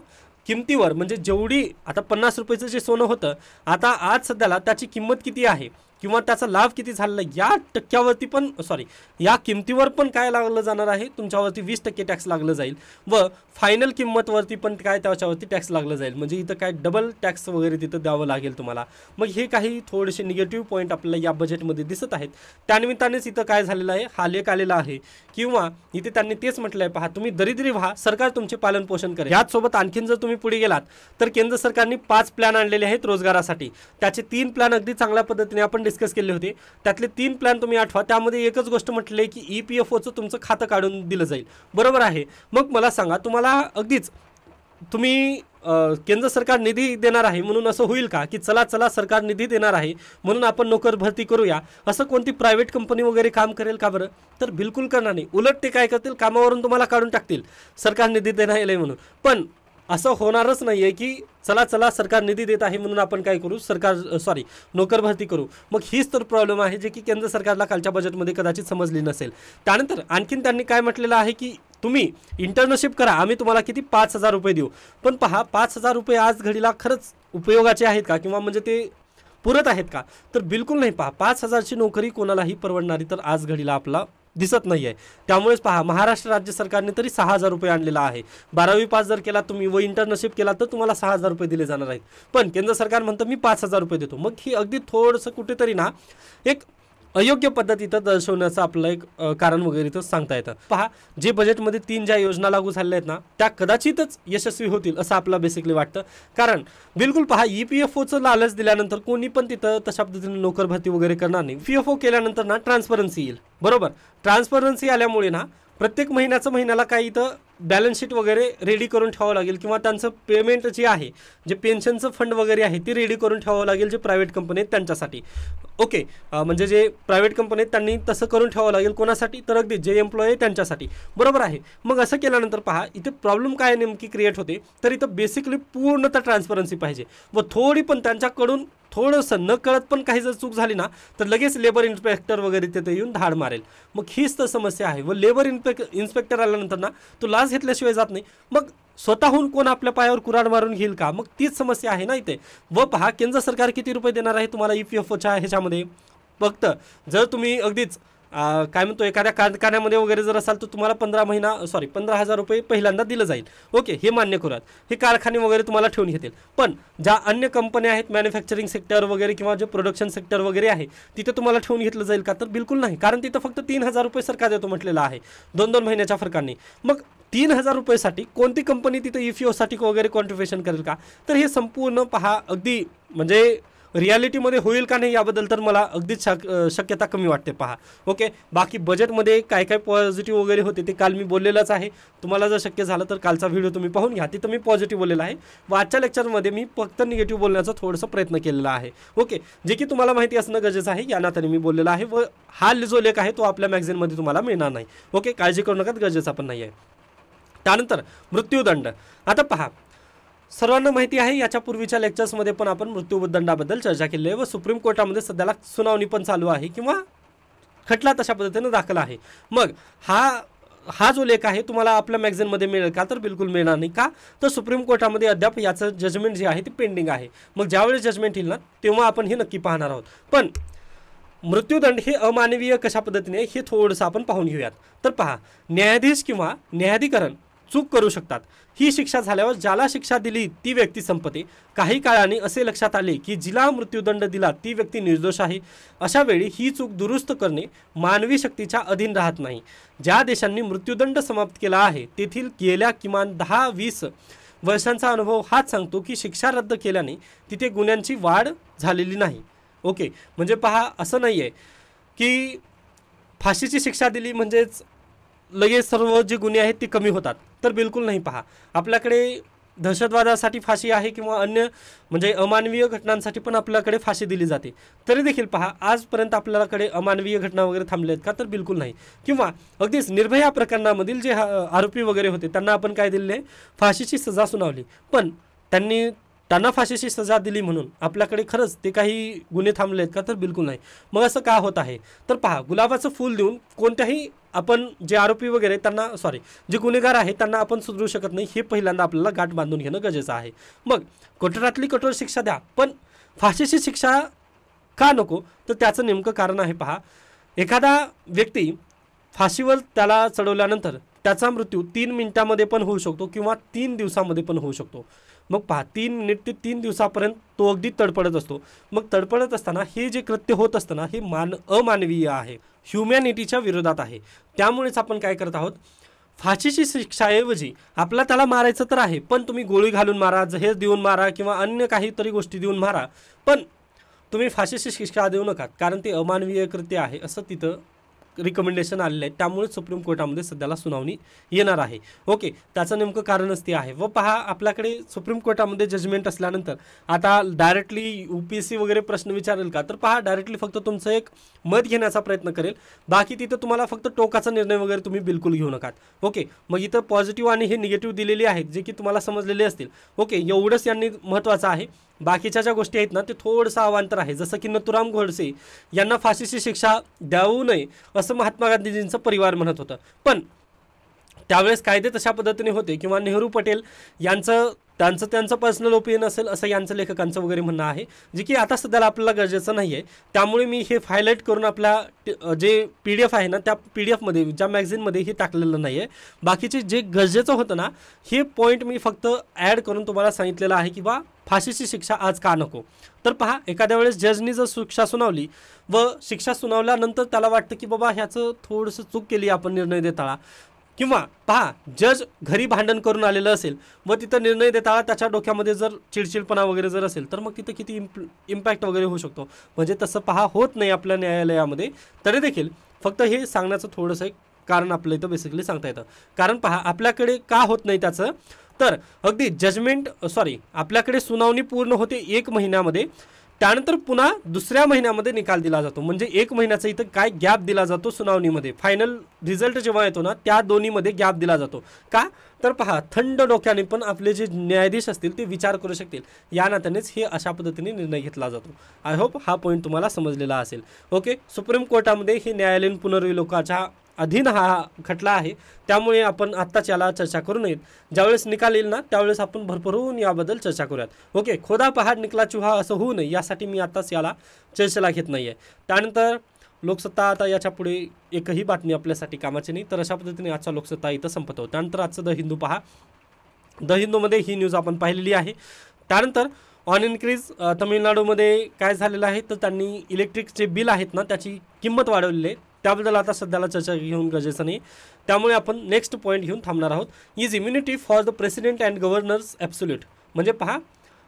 किमतीवर म्हणजे जेवढी आता पन्नास रुपयाचं जे सोनं होतं आता आज सध्याला त्याची किंमत किती आहे किंवा त्याचा लाभ किती झालेला या टक्क्यावरती पण सॉरी या किमतीवर पण काय लागलं जाणार आहे तुमच्यावरती वीस टक्के टॅक्स लागलं जाईल व फायनल किंमतवरती पण काय त्याच्यावरती टॅक्स लागला जाईल म्हणजे इथं काय डबल टॅक्स वगैरे तिथं द्यावं लागेल तुम्हाला मग हे काही थोडेसे निगेटिव्ह पॉईंट आपल्याला या बजेटमध्ये दिसत आहेत त्यानिमित्तानेच इथं काय झालेलं आहे हालेक आलेला आहे किंवा इथे त्यांनी तेच म्हटलं आहे पहा तुम्ही दरिद्री व्हा सरकार तुमचे पालन पोषण करेल याचसोबत आणखीन जर तुम्ही पुढे गेलात तर केंद्र सरकारने पाच प्लॅन आणलेले आहेत रोजगारासाठी त्याचे तीन प्लॅन अगदी चांगल्या पद्धतीने आपण डिस्कस केले होते त्यातले तीन प्लॅन तुम्ही आठवा त्यामध्ये एकच गोष्ट म्हटले की ई पी एफ ओचं तुमचं खातं काढून दिलं जाईल बरोबर आहे मग मला सांगा तुम्हाला अगदीच तुम्ही केंद्र सरकार निधी देणार आहे म्हणून असं होईल का की चला चला सरकार निधी देणार आहे म्हणून आपण नोकर भरती करूया असं कोणती प्रायव्हेट कंपनी वगैरे काम करेल का बरं तर बिलकुल करणार नाही उलट ते काय करतील कामावरून तुम्हाला काढून टाकतील सरकार निधी देणार म्हणून पण असं होणारच नाही आहे की चला चला सरकार निधी देत आहे म्हणून आपण काय करू सरकार सॉरी नोकर भरती करू मग हीच तर प्रॉब्लेम आहे जे की केंद्र सरकारला कालच्या बजेटमध्ये कदाचित समजली नसेल त्यानंतर आणखीन त्यांनी काय म्हटलेलं आहे की तुम्ही इंटर्नशिप करा आम्ही तुम्हाला किती पाच हजार रुपये देऊ पण पहा पाच हजार रुपये आज घडीला खरंच उपयोगाचे आहेत का किंवा म्हणजे ते पुरत आहेत का तर बिलकुल नाही पहा पाच हजारची नोकरी कोणालाही परवडणारी तर आज घडीला आपला दिसत नाही आहे त्यामुळेच पहा महाराष्ट्र राज्य सरकारने तरी सहा हजार रुपये आणलेला आहे बारावी पास जर केला तुम्ही व इंटर्नशिप केला तर तुम्हाला सहा हजार रुपये दिले जाणार आहेत पण केंद्र सरकार म्हणतं मी पाच हजार रुपये देतो मग ही अगदी थोडंसं कुठेतरी ना एक अयोग्य पद्धतीत दर्शवण्याचं आपलं एक कारण वगैरे इथं सांगता येतं पहा जे बजेटमध्ये तीन ज्या योजना लागू झाल्या आहेत ना त्या कदाचितच यशस्वी होतील असं आपल्याला बेसिकली वाटतं कारण बिलकुल पहा ई पी एफ ओचं लालच दिल्यानंतर कोणी पण तिथं तशा पद्धतीने नोकर भरती वगैरे करणार नाही पी एफ ओ केल्यानंतर ना ट्रान्सपरन्सी येईल बरोबर ट्रान्सपरन्सी आल्यामुळे ना प्रत्येक महिन्याचं महिन्याला काही इथं बॅलन्स शीट वगैरे रेडी करून ठेवावं लागेल किंवा त्यांचं पेमेंट जे आहे जे पेन्शनचं फंड वगैरे आहे ते रेडी करून ठेवावं लागेल जे प्रायव्हेट कंपनी आहेत त्यांच्यासाठी ओके म्हणजे जे प्रायव्हेट कंपनी आहेत त्यांनी तसं करून ठेवावं लागेल कोणासाठी तर अगदी जे एम्प्लॉय आहे त्यांच्यासाठी बरोबर आहे मग असं केल्यानंतर पहा इथे प्रॉब्लेम काय नेमकी क्रिएट होते तर इथं बेसिकली पूर्णतः ट्रान्सपरन्सी पाहिजे व थोडी पण त्यांच्याकडून थोडंसं न कळत पण काही जर चूक झाली ना तर लगेच लेबर इन्स्पेक्टर वगैरे तिथे येऊन धाड मारेल मग हीच तर समस्या आहे व लेबर इन्स्पेक् इन्स्पेक्टर आल्यानंतर ना तो लास्ट घेतल्याशिवाय जात नाही मग स्वतःहून कोण आपल्या पायावर कुराड मारून घेईल का मग तीच समस्या आहे ना इथे व पहा केंद्र सरकार किती रुपये देणार आहे तुम्हाला ई e पी एफ ओच्या ह्याच्यामध्ये फक्त जर तुम्ही अगदीच काय म्हणतो एखाद्या कारखान्यामध्ये वगैरे जर असाल तर तुम्हाला पंधरा महिना सॉरी पंधरा हजार रुपये पहिल्यांदा दिलं जाईल ओके हे मान्य करूयात हे कारखाने वगैरे तुम्हाला ठेवून घेतील पण ज्या अन्य कंपन्या आहेत मॅन्युफॅक्चरिंग सेक्टर वगैरे किंवा जे प्रोडक्शन सेक्टर वगैरे आहे तिथे तुम्हाला ठेवून घेतलं जाईल का तर बिलकुल नाही कारण तिथं फक्त तीन हजार रुपये सरकार देतो म्हटलेलं आहे दोन दोन महिन्याच्या फरकाने मग तीन हजार रुपयेसाठी कोणती कंपनी तिथं e साठी वगैरे कॉन्ट्रीब्युशन करेल का तर हे संपूर्ण पहा अगदी म्हणजे रियालिटीमध्ये होईल का नाही याबद्दल तर मला अगदीच शक शक्यता कमी वाटते पहा ओके बाकी बजेटमध्ये काय काय पॉझिटिव्ह वगैरे होते ते काल मी बोललेलंच आहे तुम्हाला जर शक्य झालं तर कालचा व्हिडिओ तुम्ही पाहून घ्या तिथं मी पॉझिटिव्ह बोललेला आहे व आजच्या लेक्चरमध्ये मी फक्त निगेटिव्ह बोलण्याचा थोडंसं प्रयत्न केलेला आहे ओके जे की तुम्हाला माहिती असणं गरजेचं आहे या नात्याने मी बोललेला आहे व हा जो लेख आहे तो आपल्या मॅगझिनमध्ये तुम्हाला मिळणार नाही ओके काळजी करू नका गरजेचा पण नाही आहे त्यानंतर मृत्यूदंड आता पहा सर्वांना माहिती आहे याच्या पूर्वीच्या लेक्चर्समध्ये पण आपण मृत्यूदंडाबद्दल चर्चा केली आहे व सुप्रीम कोर्टामध्ये सध्याला सुनावणी पण चालू आहे किंवा खटला तशा पद्धतीनं दाखल आहे मग हा हा जो लेख आहे तुम्हाला आपल्या मॅगझिनमध्ये मिळेल का तर बिलकुल मिळणार नाही का तर सुप्रीम कोर्टामध्ये अद्याप याचं जजमेंट जे आहे ते पेंडिंग आहे मग ज्यावेळेस जजमेंट येईल ना तेव्हा आपण हे नक्की पाहणार आहोत पण मृत्यूदंड हे अमानवीय कशा पद्धतीने हे थोडंसं आपण पाहून घेऊयात तर पहा न्यायाधीश किंवा न्यायाधिकरण चूक करू शकतात ही शिक्षा झाल्यावर ज्याला शिक्षा दिली ती व्यक्ती संपते काही काळाने असे लक्षात आले की जिला मृत्यूदंड दिला ती व्यक्ती निर्दोष आहे अशा वेळी ही चूक दुरुस्त करणे मानवी शक्तीच्या अधीन राहत नाही ज्या देशांनी मृत्यूदंड समाप्त केला आहे तेथील गेल्या किमान दहा वीस वर्षांचा अनुभव हाच सांगतो की शिक्षा रद्द केल्याने तिथे गुन्ह्यांची वाढ झालेली नाही ओके म्हणजे पहा असं नाही आहे की फाशीची शिक्षा दिली म्हणजेच लगेच सर्व जे गुन्हे आहेत ते कमी होतात तर बिलकुल नाही पहा आपल्याकडे दहशतवादासाठी फाशी आहे किंवा अन्य म्हणजे अमानवीय घटनांसाठी पण आपल्याकडे फाशी दिली जाते तरी देखील पहा आजपर्यंत आपल्याकडे अमानवीय घटना वगैरे थांबल्या आहेत का तर बिलकुल नाही किंवा अगदीच निर्भया प्रकरणामधील जे आरोपी वगैरे होते त्यांना आपण काय दिले फाशीची सजा सुनावली पण त्यांनी त्यांना फाशीची सजा दिली म्हणून आपल्याकडे खरंच ते काही गुन्हे थांबले आहेत का तर बिलकुल नाही मग असं का होत आहे तर पहा गुलाबाचं फूल देऊन कोणत्याही आपण जे आरोपी वगैरे त्यांना सॉरी जे गुन्हेगार आहे त्यांना आपण सुधरू शकत नाही हे पहिल्यांदा आपल्याला गाठ बांधून घेणं गरजेचं आहे मग कठोरातली कठोर शिक्षा द्या पण फाशीची शिक्षा का नको तर त्याचं नेमकं कारण आहे पहा एखादा व्यक्ती फाशीवर त्याला चढवल्यानंतर त्याचा मृत्यू तीन मिनिटामध्ये पण होऊ शकतो किंवा तीन दिवसामध्ये पण होऊ शकतो मग पहा तीन मिनिट ते तीन दिवसापर्यंत तो अगदी तडपडत असतो मग तडपडत असताना हे जे कृत्य होत असताना हे मान अमानवीय आहे ह्युमॅनिटीच्या विरोधात आहे त्यामुळेच आपण काय करत आहोत फाशीची शिक्षाऐवजी आपला त्याला मारायचं तर आहे पण तुम्ही गोळी घालून मारा जहेज देऊन मारा किंवा अन्य काहीतरी गोष्टी देऊन मारा पण तुम्ही फाशीची शिक्षा देऊ नका कारण ते अमानवीय कृत्य आहे असं तिथं रिकमेंडेशन आलेले आहे त्यामुळे सुप्रीम कोर्टामध्ये सध्याला सुनावणी येणार आहे ओके त्याचं नेमकं कारणच ते आहे व पहा आपल्याकडे सुप्रीम कोर्टामध्ये जजमेंट असल्यानंतर आता directly U P S C वगैरे प्रश्न विचारेल का तर पहा डायरेक्टली फक्त तुमचं एक मत घेण्याचा प्रयत्न करेल बाकी तिथं तुम्हाला फक्त टोकाचा निर्णय वगैरे तुम्ही बिलकुल घेऊ नका ओके मग इथं पॉझिटिव्ह आणि हे निगेटिव्ह दिलेले आहेत जे की तुम्हाला समजलेले असतील ओके एवढंच यांनी महत्त्वाचं आहे बाकीच्या ज्या गोष्टी आहेत ना ते थोडंसं अवांतर आहे जसं की नथुराम गोडसे यांना फाशीची शिक्षा द्यावू नये असं महात्मा गांधीजींचं परिवार म्हणत होतं पण त्यावेळेस कायदे तशा पद्धतीने होते किंवा नेहरू पटेल यांचं त्यांचं त्यांचं पर्सनल ओपिनियन असेल असं यांचं लेखकांचं वगैरे म्हणणं आहे जे की आता सध्याला आपल्याला गरजेचं नाही आहे त्यामुळे मी हे हायलाईट करून आपल्या जे पी डी एफ आहे ना त्या पी डी एफमध्ये ज्या मॅगझिनमध्ये हे टाकलेलं नाही आहे बाकीचे जे गरजेचं होतं ना हे पॉईंट मी फक्त ॲड करून तुम्हाला सांगितलेलं आहे की बा फाशीची शिक्षा आज का नको तर पहा एखाद्या वेळेस जजनी जर शिक्षा सुनावली व शिक्षा सुनावल्यानंतर त्याला वाटतं की बाबा ह्याचं थोडंसं चूक केली आपण निर्णय देताळा किंवा पहा जज घरी भांडण करून आलेलं असेल व तिथं निर्णय देताना त्याच्या डोक्यामध्ये जर चिडचिडपणा वगैरे जर असेल तर मग तिथं किती इम्प इम्पॅक्ट वगैरे होऊ शकतो म्हणजे तसं पहा होत नाही आपल्या न्यायालयामध्ये तरी देखील फक्त हे सांगण्याचं थोडंसं एक कारण आपलं इथं बेसिकली सांगता येतं कारण पहा आपल्याकडे का होत नाही त्याचं तर अगदी जजमेंट सॉरी आपल्याकडे सुनावणी पूर्ण होते एक महिन्यामध्ये त्यानंतर पुन्हा दुसऱ्या महिन्यामध्ये निकाल दिला जातो म्हणजे एक महिन्याचा इथं काय गॅप दिला जातो सुनावणीमध्ये फायनल रिझल्ट जेव्हा येतो ना त्या दोन्हीमध्ये गॅप दिला जातो का तर पहा थंड डोक्याने पण आपले जे न्यायाधीश असतील ते विचार करू शकतील या नात्यानेच हे अशा पद्धतीने निर्णय घेतला जातो आय होप हा पॉईंट तुम्हाला समजलेला असेल ओके सुप्रीम कोर्टामध्ये हे न्यायालयीन पुनर्विलोकाच्या अधीन हा खटला आहे त्यामुळे आपण आत्ताच याला चर्चा करू नयेत ज्यावेळेस निकाल येईल ना त्यावेळेस आपण भरभरून याबद्दल चर्चा करूयात ओके खोदा पहाड निकला चुहा असं होऊ नये यासाठी मी आत्ताच याला चर्चेला घेत नाही आहे त्यानंतर लोकसत्ता आता याच्या पुढे एकही बातमी आपल्यासाठी कामाची नाही तर अशा पद्धतीने आजचा लोकसत्ता इथं संपतो त्यानंतर आजचं द हिंदू पहा द हिंदूमध्ये ही न्यूज आपण पाहिलेली आहे त्यानंतर ऑन इनक्रीज तमिळनाडूमध्ये काय झालेलं आहे तर त्यांनी इलेक्ट्रिकचे बिल आहेत ना त्याची किंमत वाढवलेली आहे त्याबद्दल आता सध्याला चर्चा घेऊन गरजेचं नाही त्यामुळे आपण नेक्स्ट पॉईंट घेऊन थांबणार आहोत is immunity for the president and governors absolute म्हणजे पहा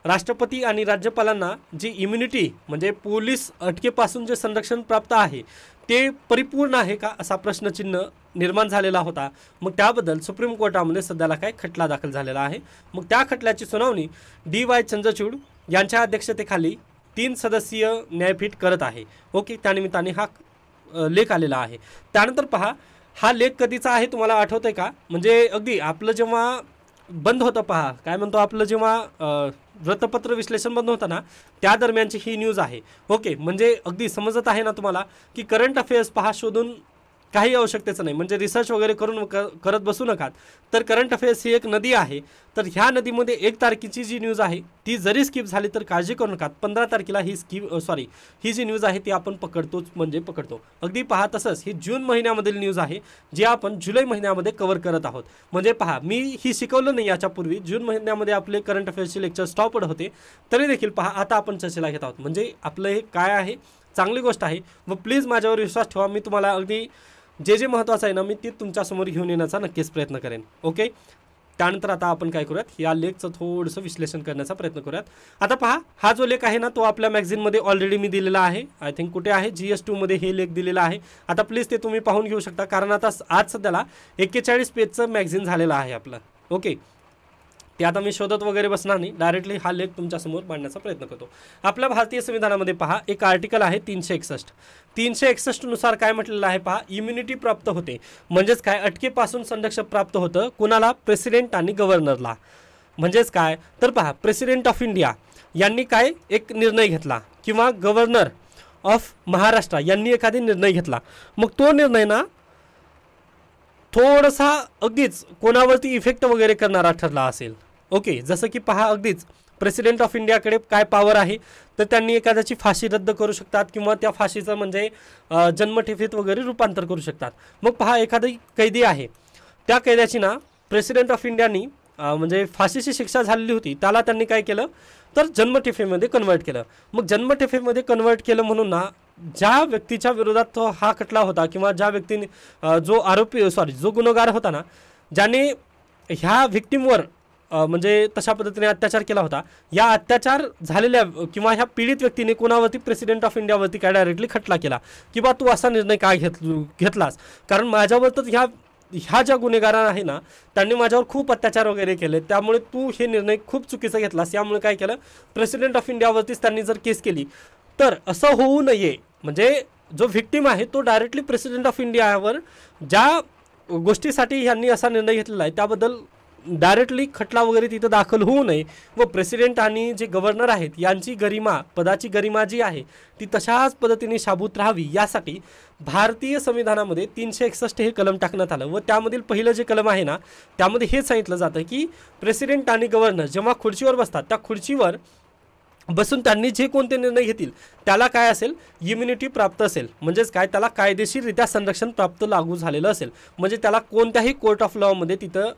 राष्ट्रपती आणि राज्यपालांना जी इम्युनिटी म्हणजे पोलीस अटकेपासून जे संरक्षण प्राप्त आहे ते परिपूर्ण आहे का असा प्रश्नचिन्ह निर्माण झालेला होता मग त्याबद्दल सुप्रीम कोर्टामध्ये सध्याला काय खटला दाखल झालेला आहे मग त्या खटल्याची सुनावणी डी वाय चंद्रचूड यांच्या अध्यक्षतेखाली तीन सदस्यीय न्यायपीठ करत आहे ओके त्यानिमित्ताने हा लेख आलेला आहे त्यानंतर पहा हा लेख कधीचा आहे तुम्हाला आठवतं आहे का म्हणजे अगदी आपलं जेव्हा बंद होतं पहा काय म्हणतो आपलं जेव्हा वृत्तपत्र विश्लेषण बंद होतं ना त्या दरम्यानची ही न्यूज आहे ओके म्हणजे अगदी समजत आहे ना तुम्हाला की करंट अफेअर्स पहा शोधून काही आवश्यकतेचं नाही म्हणजे रिसर्च वगैरे करून करत बसू नका तर करंट अफेअर्स ही एक नदी आहे तर ह्या नदीमध्ये एक तारखेची जी न्यूज आहे ती जरी स्किप झाली तर काळजी करू नका पंधरा तारखेला ही स्किप सॉरी ही जी न्यूज आहे ती आपण पकडतोच म्हणजे पकडतो अगदी पहा तसंच ही जून महिन्यामधील न्यूज आहे जी आपण जुलै महिन्यामध्ये कव्हर करत आहोत म्हणजे पहा मी ही शिकवलं नाही याच्यापूर्वी जून महिन्यामध्ये आपले करंट अफेअर्सचे लेक्चर स्टॉपड होते तरी देखील पहा आता आपण चर्चेला घेत आहोत म्हणजे आपलं हे काय आहे चांगली गोष्ट आहे व प्लीज माझ्यावर विश्वास ठेवा मी तुम्हाला अगदी जे जे महत्त्वाचं आहे ना मी ते तुमच्यासमोर घेऊन येण्याचा नक्कीच प्रयत्न करेन ओके त्यानंतर आता आपण काय करूयात या लेखचं थोडंसं विश्लेषण करण्याचा प्रयत्न करूयात आता पहा हा जो लेख आहे ना तो आपल्या मॅग्झिनमध्ये ऑलरेडी मी दिलेला आहे आय थिंक कुठे आहे जी एस टूमध्ये हे लेख दिलेला आहे आता प्लीज ते तुम्ही पाहून घेऊ शकता कारण आता आज सध्याला एक्केचाळीस पेजचं मॅगझिन झालेलं आहे आपलं ओके ते आता मी शोधत वगैरे बसणार नाही डायरेक्टली हा लेख तुमच्यासमोर मांडण्याचा प्रयत्न करतो आपल्या भारतीय संविधानामध्ये पहा एक आर्टिकल आहे तीनशे एकसष्ट तीनशे एकसष्टनुसार काय म्हटलेलं आहे पहा इम्युनिटी प्राप्त होते म्हणजेच काय अटकेपासून संरक्षण प्राप्त होतं कुणाला प्रेसिडेंट आणि गव्हर्नरला म्हणजेच काय तर पहा प्रेसिडेंट ऑफ इंडिया यांनी काय एक निर्णय घेतला किंवा गव्हर्नर ऑफ महाराष्ट्र यांनी एखादी निर्णय घेतला मग तो निर्णय ना थोडासा अगदीच कोणावरती इफेक्ट वगैरे करणारा ठरला असेल ओके जसं की पहा अगदीच प्रेसिडेंट ऑफ इंडियाकडे काय पावर आहे तर त्यांनी एखाद्याची फाशी रद्द करू शकतात किंवा त्या फाशीचं म्हणजे जन्मठेफीत वगैरे रूपांतर करू शकतात मग पहा एखादी कैदी आहे त्या कैद्याची ना प्रेसिडेंट ऑफ इंडियानी म्हणजे फाशीची शिक्षा झालेली होती त्याला त्यांनी काय केलं तर जन्मठेफेमध्ये कन्वर्ट केलं मग जन्मठेफेमध्ये कन्वर्ट केलं म्हणून ना ज्या व्यक्तीच्या विरोधात तो हा खटला होता किंवा ज्या व्यक्तीने जो आरोपी सॉरी जो गुन्हेगार होता ना ज्याने ह्या व्यक्तींवर म्हणजे तशा पद्धतीने अत्याचार केला होता या अत्याचार झालेल्या किंवा ह्या पीडित व्यक्तीने कोणावरती प्रेसिडेंट ऑफ इंडियावरती काय डायरेक्टली खटला केला किंवा तू असा निर्णय काय घेत घेतलास कारण माझ्यावर तर ह्या ह्या ज्या गुन्हेगारांना आहे ना त्यांनी माझ्यावर खूप अत्याचार वगैरे केले त्यामुळे तू हे निर्णय खूप चुकीचा घेतलास यामुळे काय केलं प्रेसिडेंट ऑफ इंडियावरतीच त्यांनी जर केस केली तर असं होऊ नये म्हणजे जो व्हिक्टीम आहे तो डायरेक्टली प्रेसिडेंट ऑफ इंडियावर ज्या गोष्टीसाठी ह्यांनी असा निर्णय घेतलेला आहे त्याबद्दल डायरेक्टली खटला वगैरे तिथं दाखल होऊ नये व प्रेसिडेंट आणि जे गव्हर्नर आहेत यांची गरिमा पदाची गरिमा जी आहे ती तशाच पद्धतीने शाबूत राहावी यासाठी भारतीय संविधानामध्ये तीनशे एकसष्ट हे कलम टाकण्यात आलं व त्यामधील पहिलं जे कलम आहे ना त्यामध्ये हे सांगितलं जातं की प्रेसिडेंट आणि गव्हर्नर जेव्हा खुर्चीवर बसतात त्या खुर्चीवर बसून त्यांनी जे कोणते निर्णय घेतील त्याला काय असेल इम्युनिटी प्राप्त असेल म्हणजेच काय त्याला कायदेशीररित्या संरक्षण प्राप्त लागू झालेलं असेल म्हणजे त्याला कोणत्याही कोर्ट ऑफ लॉमध्ये तिथं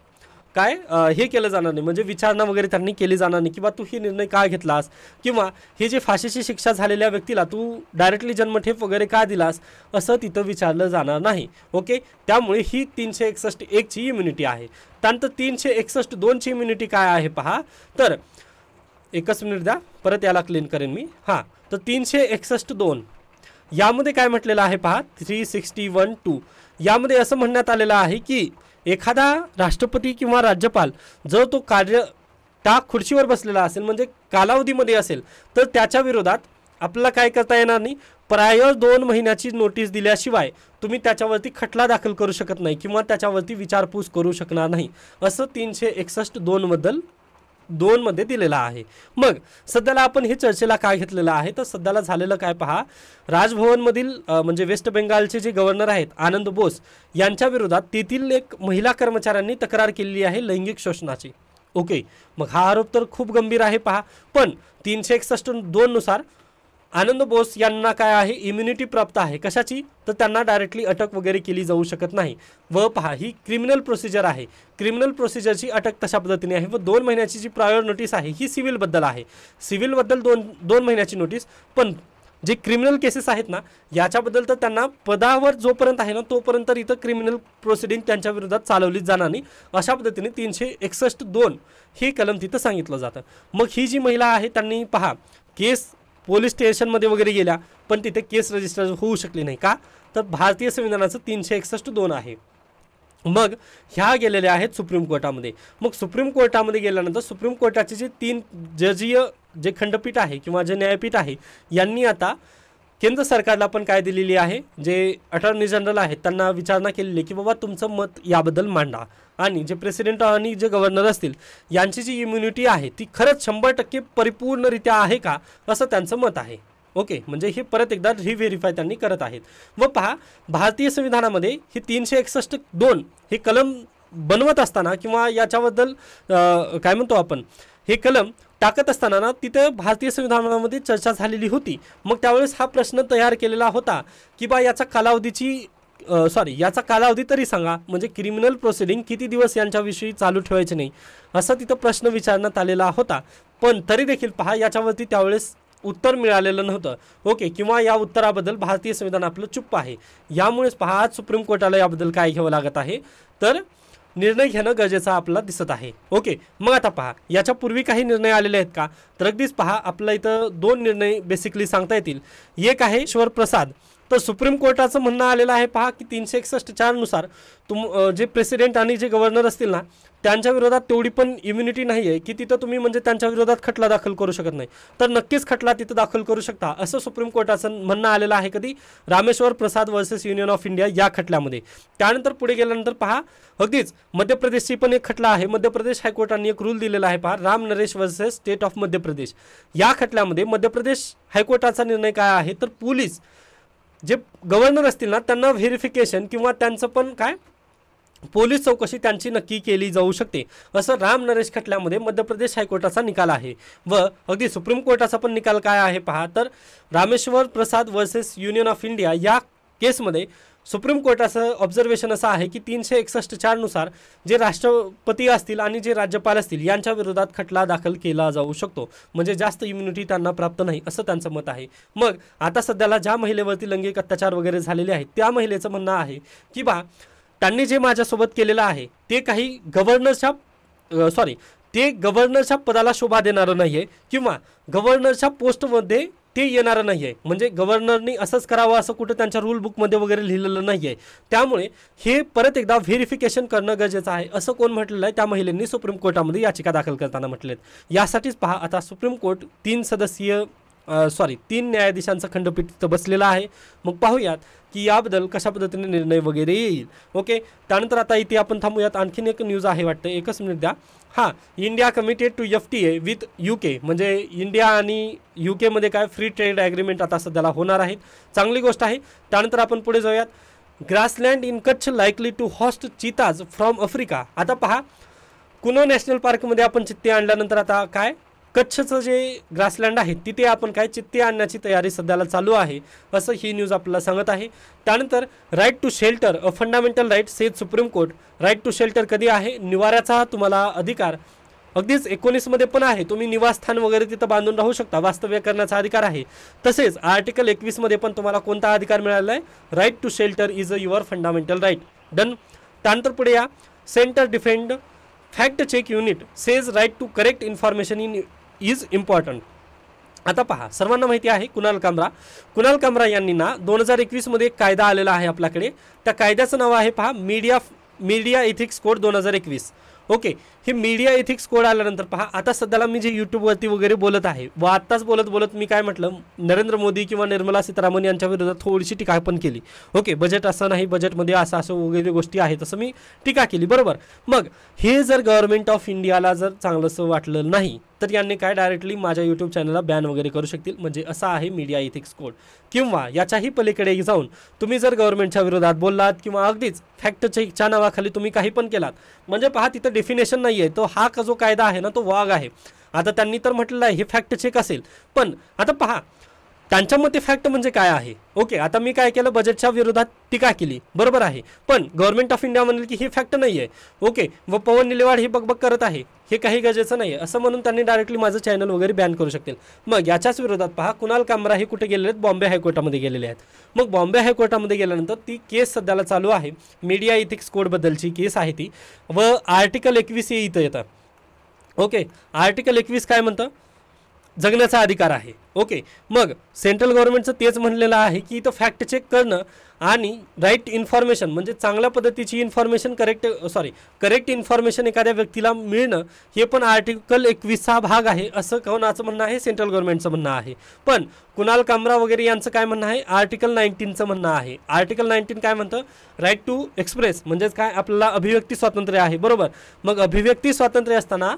काय हे केलं जाणार नाही म्हणजे विचारणा वगैरे त्यांनी केली जाणार नाही किंवा तू ही निर्णय का घेतलास किंवा हे जे फाशीची शिक्षा झालेल्या व्यक्तीला तू डायरेक्टली जन्मठेप वगैरे का दिलास असं तिथं विचारलं जाणार नाही ओके त्यामुळे ही तीनशे एकसष्ट एकची इम्युनिटी आहे त्यानंतर तीनशे एकसष्ट दोनची इम्युनिटी काय आहे पहा तर एकच मिनिट द्या परत याला क्लीन करेन मी हां तर तीनशे एकसष्ट दोन यामध्ये काय म्हटलेलं आहे पहा थ्री सिक्स्टी वन टू यामध्ये असं म्हणण्यात आलेलं आहे की एखादा राष्ट्रपती किंवा राज्यपाल जर तो कार्य टाक खुर्चीवर बसलेला असेल म्हणजे कालावधीमध्ये असेल तर त्याच्या विरोधात आपल्याला काय करता येणार नाही प्रायर दोन महिन्याची नोटीस दिल्याशिवाय तुम्ही त्याच्यावरती खटला दाखल करू शकत नाही किंवा त्याच्यावरती विचारपूस करू शकणार नाही असं तीनशे एकसष्ट दोनबद्दल दोनमध्ये दिलेला आहे मग सध्याला आपण हे चर्चेला काय घेतलेलं आहे तर सध्याला झालेलं काय पहा राजभवनमधील म्हणजे वेस्ट बेंगालचे जे गव्हर्नर आहेत आनंद बोस यांच्या विरोधात तेथील एक महिला कर्मचाऱ्यांनी तक्रार केलेली आहे लैंगिक शोषणाची ओके मग हा आरोप तर खूप गंभीर आहे पहा पण तीनशे एकसष्ट दोननुसार आनंद बोस यांना काय आहे इम्युनिटी प्राप्त आहे कशाची तर त्यांना डायरेक्टली अटक वगैरे केली जाऊ शकत नाही व पहा ही क्रिमिनल प्रोसिजर आहे क्रिमिनल प्रोसिजरची अटक तशा पद्धतीने आहे व दोन महिन्याची जी प्रायोर नोटीस आहे ही सिव्हिलबद्दल आहे सिव्हिलबद्दल दोन दोन महिन्याची नोटीस पण जे क्रिमिनल केसेस आहेत ना याच्याबद्दल तर त्यांना पदावर जोपर्यंत आहे ना तोपर्यंत इथं क्रिमिनल प्रोसिडिंग त्यांच्या विरोधात चालवली जाणार नाही अशा पद्धतीने तीनशे एकसष्ट दोन ही कलम तिथं सांगितलं जातं मग ही जी महिला आहे त्यांनी पहा केस पोलीस स्टेशनमध्ये वगैरे गेल्या पण तिथे केस रजिस्टर होऊ शकली नाही का तर भारतीय संविधानाचं तीनशे एकसष्ट दोन आहे मग ह्या गेलेल्या आहेत सुप्रीम कोर्टामध्ये मग सुप्रीम कोर्टामध्ये गेल्यानंतर सुप्रीम कोर्टाचे जे तीन जजीय जे खंडपीठ आहे किंवा जे न्यायपीठ आहे यांनी आता केंद्र सरकारला पण काय दिलेली आहे जे अटॉर्नी जनरल आहेत त्यांना विचारणा केलेली की बाबा तुमचं मत याबद्दल मांडा आणि जे प्रेसिडेंट आणि जे गव्हर्नर असतील यांची जी इम्युनिटी आहे ती खरंच शंभर टक्के परिपूर्णरित्या आहे का असं त्यांचं मत आहे ओके म्हणजे हे परत एकदा रिव्हेरीफाय त्यांनी करत आहेत व पहा भारतीय संविधानामध्ये हे तीनशे एकसष्ट दोन हे कलम बनवत असताना किंवा याच्याबद्दल काय म्हणतो आपण हे कलम टाकत असताना ना तिथं भारतीय संविधानामध्ये चर्चा झालेली होती मग त्यावेळेस हा प्रश्न तयार केलेला होता की बा याचा कालावधीची सॉरी याचा कालावधी तरी सांगा म्हणजे क्रिमिनल प्रोसिडिंग किती दिवस यांच्याविषयी चालू ठेवायचे नाही असा तिथं प्रश्न विचारण्यात आलेला होता पण तरी देखील पहा याच्यावरती त्यावेळेस उत्तर मिळालेलं नव्हतं ओके किंवा या उत्तराबद्दल भारतीय संविधान आपलं चुप्प आहे यामुळेच पहा आज सुप्रीम कोर्टाला याबद्दल काय घ्यावं लागत आहे तर निर्णय घेणं गरजेचं आपल्याला दिसत आहे ओके मग आता पहा पूर्वी काही निर्णय आलेले आहेत का तर अगदीच पहा आपल्या इथं दोन निर्णय बेसिकली सांगता येतील एक आहे ईश्वर प्रसाद तर सुप्रीम कोर्टाचं म्हणणं आलेलं आहे पहा की तीनशे एकसष्ट चारनुसार तुम जे प्रेसिडेंट आणि जे गव्हर्नर असतील ना त्यांच्या विरोधात तेवढी पण इम्युनिटी नाही आहे की तिथं तुम्ही म्हणजे त्यांच्या विरोधात खटला दाखल करू शकत नाही तर नक्कीच खटला तिथं दाखल करू शकता असं सुप्रीम कोर्टाचं म्हणणं आलेलं आहे कधी Rameshwar Prasad versus union of India या खटल्यामध्ये त्यानंतर पुढे गेल्यानंतर पहा अगदीच मध्य प्रदेशची पण एक खटला आहे मध्य प्रदेश हायकोर्टाने एक रूल दिलेला आहे पहा Ram Naresh versus state of Madhya Pradesh या खटल्यामध्ये मध्य प्रदेश हायकोर्टाचा निर्णय काय आहे तर पोलीस जे गव्हर्नर असतील ना त्यांना व्हेरिफिकेशन किंवा त्यांचं पण काय पोलीस चौकशी त्यांची नक्की केली जाऊ शकते असं राम नरेश खटल्यामध्ये मध्य प्रदेश हायकोर्टाचा निकाल आहे व अगदी सुप्रीम कोर्टाचा पण निकाल काय आहे पहा तर Rameshwar Prasad versus union of India या केसमध्ये सुप्रीम कोर्टाचं ऑब्झर्वेशन असं आहे की तीनशे एकसष्ट चारनुसार जे राष्ट्रपती असतील आणि जे राज्यपाल असतील यांच्या विरोधात खटला दाखल केला जाऊ शकतो म्हणजे जास्त इम्युनिटी त्यांना प्राप्त नाही असं त्यांचं मत आहे मग आता सध्याला ज्या महिलेवरती लैंगिक अत्याचार वगैरे झालेले आहेत त्या महिलेचं म्हणणं आहे की बा त्यांनी जे माझ्यासोबत केलेलं आहे ते काही गव्हर्नरच्या सॉरी ते गव्हर्नरच्या पदाला शोभा देणारं नाही आहे किंवा गव्हर्नरच्या पोस्टमध्ये ते येणारं नाही आहे म्हणजे गव्हर्नरनी असंच करावं असं कुठं त्यांच्या रूल वगैरे लिहिलेलं नाही आहे त्यामुळे हे परत एकदा व्हेरिफिकेशन करणं गरजेचं आहे असं कोण म्हटलेलं आहे त्या महिलेंनी सुप्रीम कोर्टामध्ये याचिका दाखल करताना म्हटलेत यासाठीच पहा आता सुप्रीम कोर्ट तीन सदस्यीय सॉरी तीन न्यायाधीशांचं खंडपीठ बसलेलं आहे मग पाहूयात की याबद्दल कशा पद्धतीने निर्णय वगैरे येईल ओके त्यानंतर आता इथे आपण थांबूयात आणखीन एक न्यूज आहे वाटतं एकच मिनिट द्या हां India committed to F T A with U K म्हणजे इंडिया आणि यू केमध्ये काय फ्री ट्रेड ॲग्रीमेंट आता सध्याला होणार आहे चांगली गोष्ट आहे त्यानंतर आपण पुढे जाऊयात grassland in Kutch likely to host cheetahs from Africa आता पहा कुनो नॅशनल पार्कमध्ये आपण चित्ते आणल्यानंतर आता काय कच्छचं जे ग्रासलँड आहे तिथे आपण काय चित्ते आणण्याची तयारी सध्याला चालू आहे असं ही न्यूज आपल्याला सांगत आहे त्यानंतर right to shelter a fundamental right says supreme court right to shelter कधी आहे निवाऱ्याचा तुम्हाला अधिकार अगदीच एकोणीसमध्ये पण आहे तुम्ही निवासस्थान वगैरे तिथं बांधून राहू शकता वास्तव्य करण्याचा अधिकार आहे तसेच आर्टिकल एकवीसमध्ये पण तुम्हाला कोणता अधिकार मिळाला आहे right to shelter is a your fundamental right done त्यानंतर पुढे या centre defend fact check unit says right to correct information in is important आता पहा सर्वांना माहिती आहे कुणाल कामरा कुणाल कांबरा यांनी ना दोन हजार एकवीसमध्ये एक कायदा आलेला आहे आपल्याकडे त्या कायद्याचं नाव आहे पहा मीडिया मीडिया इथिक्स कोड दोन हजार एकवीस ओके हे मीडिया एथिक्स कोड आल्यानंतर पहा आता सध्याला मी जे यूट्यूबवरती वगैरे बोलत आहे व आत्ताच बोलत बोलत मी काय म्हटलं नरेंद्र मोदी किंवा निर्मला सीतारामन यांच्या विरोधात थोडीशी टीका पण केली ओके बजेट असं नाही बजेटमध्ये असं असं वगैरे गोष्टी आहेत असं मी टीका केली बरोबर मग हे जर गव्हर्नमेंट ऑफ इंडियाला जर चांगलंसं वाटलं नाही तर यांनी काय डायरेक्टली माझ्या यूट्यूब चॅनलला बॅन वगैरे करू शकतील म्हणजे असा आहे मीडिया इथिक्स कोड किंवा याच्याही पलीकडे जाऊन तुम्ही जर गव्हर्नमेंटच्या विरोधात बोललात किंवा अगदीच फॅक्टच्या नावाखाली तुम्ही काही पण केलात म्हणजे पहा तिथं डेफिनेशन नाही नाही आहे तो हा का जो कायदा आहे ना तो वाघ आहे आता त्यांनी तर म्हटलेलं आहे हे फॅक्ट चेक असेल पण आता पहा त्यांच्या मते फॅक्ट म्हणजे काय आहे ओके आता मी काय केलं बजेटच्या विरोधात टीका केली बरोबर आहे पण गव्हर्नमेंट ऑफ इंडिया म्हणेल की हे फॅक्ट नाही आहे ओके व पवन निलेवाड हे बकबक करत आहे हे काही गरजेचं नाही आहे असं म्हणून त्यांनी डायरेक्टली माझं चॅनल वगैरे बॅन करू शकतील मग याच्याच विरोधात पहा कुणाल कामरा हे कुठे गेलेले आहेत बॉम्बे हायकोर्टामध्ये गेलेले आहेत मग बॉम्बे हायकोर्टामध्ये गेल्यानंतर ती केस सध्याला चालू आहे मीडिया इथिक्स कोडबद्दलची केस आहे ती व आर्टिकल एकवीस हे इथं येतं ओके आर्टिकल एकवीस काय म्हणतं जगण्याचा अधिकार आहे ओके मग सेंट्रल गव्हर्नमेंटचं तेच म्हणलेलं आहे की इथं फॅक्ट चेक करणं आणि राईट इन्फॉर्मेशन म्हणजे चांगल्या पद्धतीची information correct sorry correct information एखाद्या व्यक्तीला मिळणं हे पण आर्टिकल एकवीसचा भाग आहे असं कोणाचं म्हणणं आहे सेंट्रल गव्हर्नमेंटचं म्हणणं आहे पण कुणाल कामरा वगैरे यांचं काय म्हणणं आहे आर्टिकल नाईन्टीनचं म्हणणं आहे आर्टिकल नाईन्टीन काय म्हणतं राईट टू एक्सप्रेस म्हणजेच काय आपल्याला अभिव्यक्ती स्वातंत्र्य आहे बरोबर मग अभिव्यक्ती स्वातंत्र्य असताना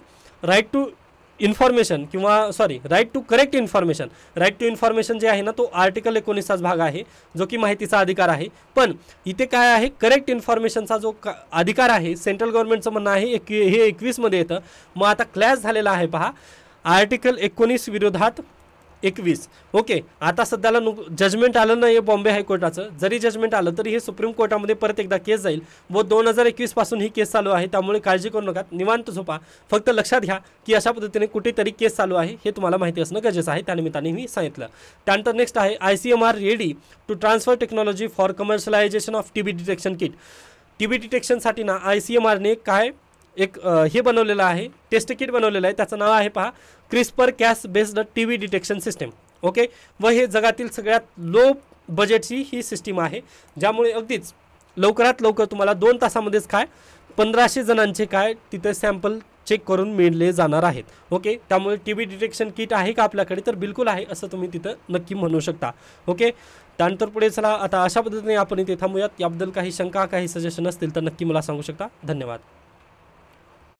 राईट टू इन्फॉर्मेशन किंवा sorry right to correct information right to information जे आहे ना तो आर्टिकल एकोणीसचाच भाग आहे जो की माहितीचा अधिकार आहे पण इथे काय आहे करेक्ट इन्फॉर्मेशनचा जो अधिकार आहे सेंट्रल गव्हर्नमेंटचं म्हणणं आहे एक हे एकवीसमध्ये येतं मग आता क्लॅश झालेला आहे पहा आर्टिकल एकोणीस विरोधात एकवीस ओके आता सध्याला नु जजमेंट आलं नाही आहे बॉम्बे हायकोर्टाचं जरी जजमेंट आलं तरी हे सुप्रीम कोर्टामध्ये परत एकदा केस जाईल व दोन हजार एकवीसपासून ही केस चालू आहे त्यामुळे काळजी करू नका निवांत झोपा फक्त लक्षात घ्या की अशा पद्धतीने कुठेतरी केस चालू आहे हे तुम्हाला माहिती असणं गरजेचं आहे त्यानिमित्ताने मी सांगितलं त्यानंतर नेक्स्ट आहे I C M R ready to transfer technology for commercialisation of T B detection kit T B डिटेक्शनसाठी ना आय सी एम आरने काय एक हे बनवलेलं आहे टेस्ट किट बनवलेलं आहे त्याचं नाव आहे पहा CRISPR Cas based T V detection system okay व हे जगातील सगळ्यात लो बजेटची ही सिस्टीम आहे ज्यामुळे अगदीच लवकरात लवकर तुम्हाला दोन तासामध्येच काय पंधराशे जणांचे काय तिथे सॅम्पल चेक करून मिळले जाणार आहेत ओके त्यामुळे टी व्ही डिटेक्शन किट आहे का आपल्याकडे तर बिलकुल आहे असं तुम्ही तिथं नक्की म्हणू शकता ओके त्यानंतर पुढे चला आता अशा पद्धतीने आपण इथे थांबूयात याबद्दल काही शंका काही सजेशन असतील तर नक्की मला सांगू शकता धन्यवाद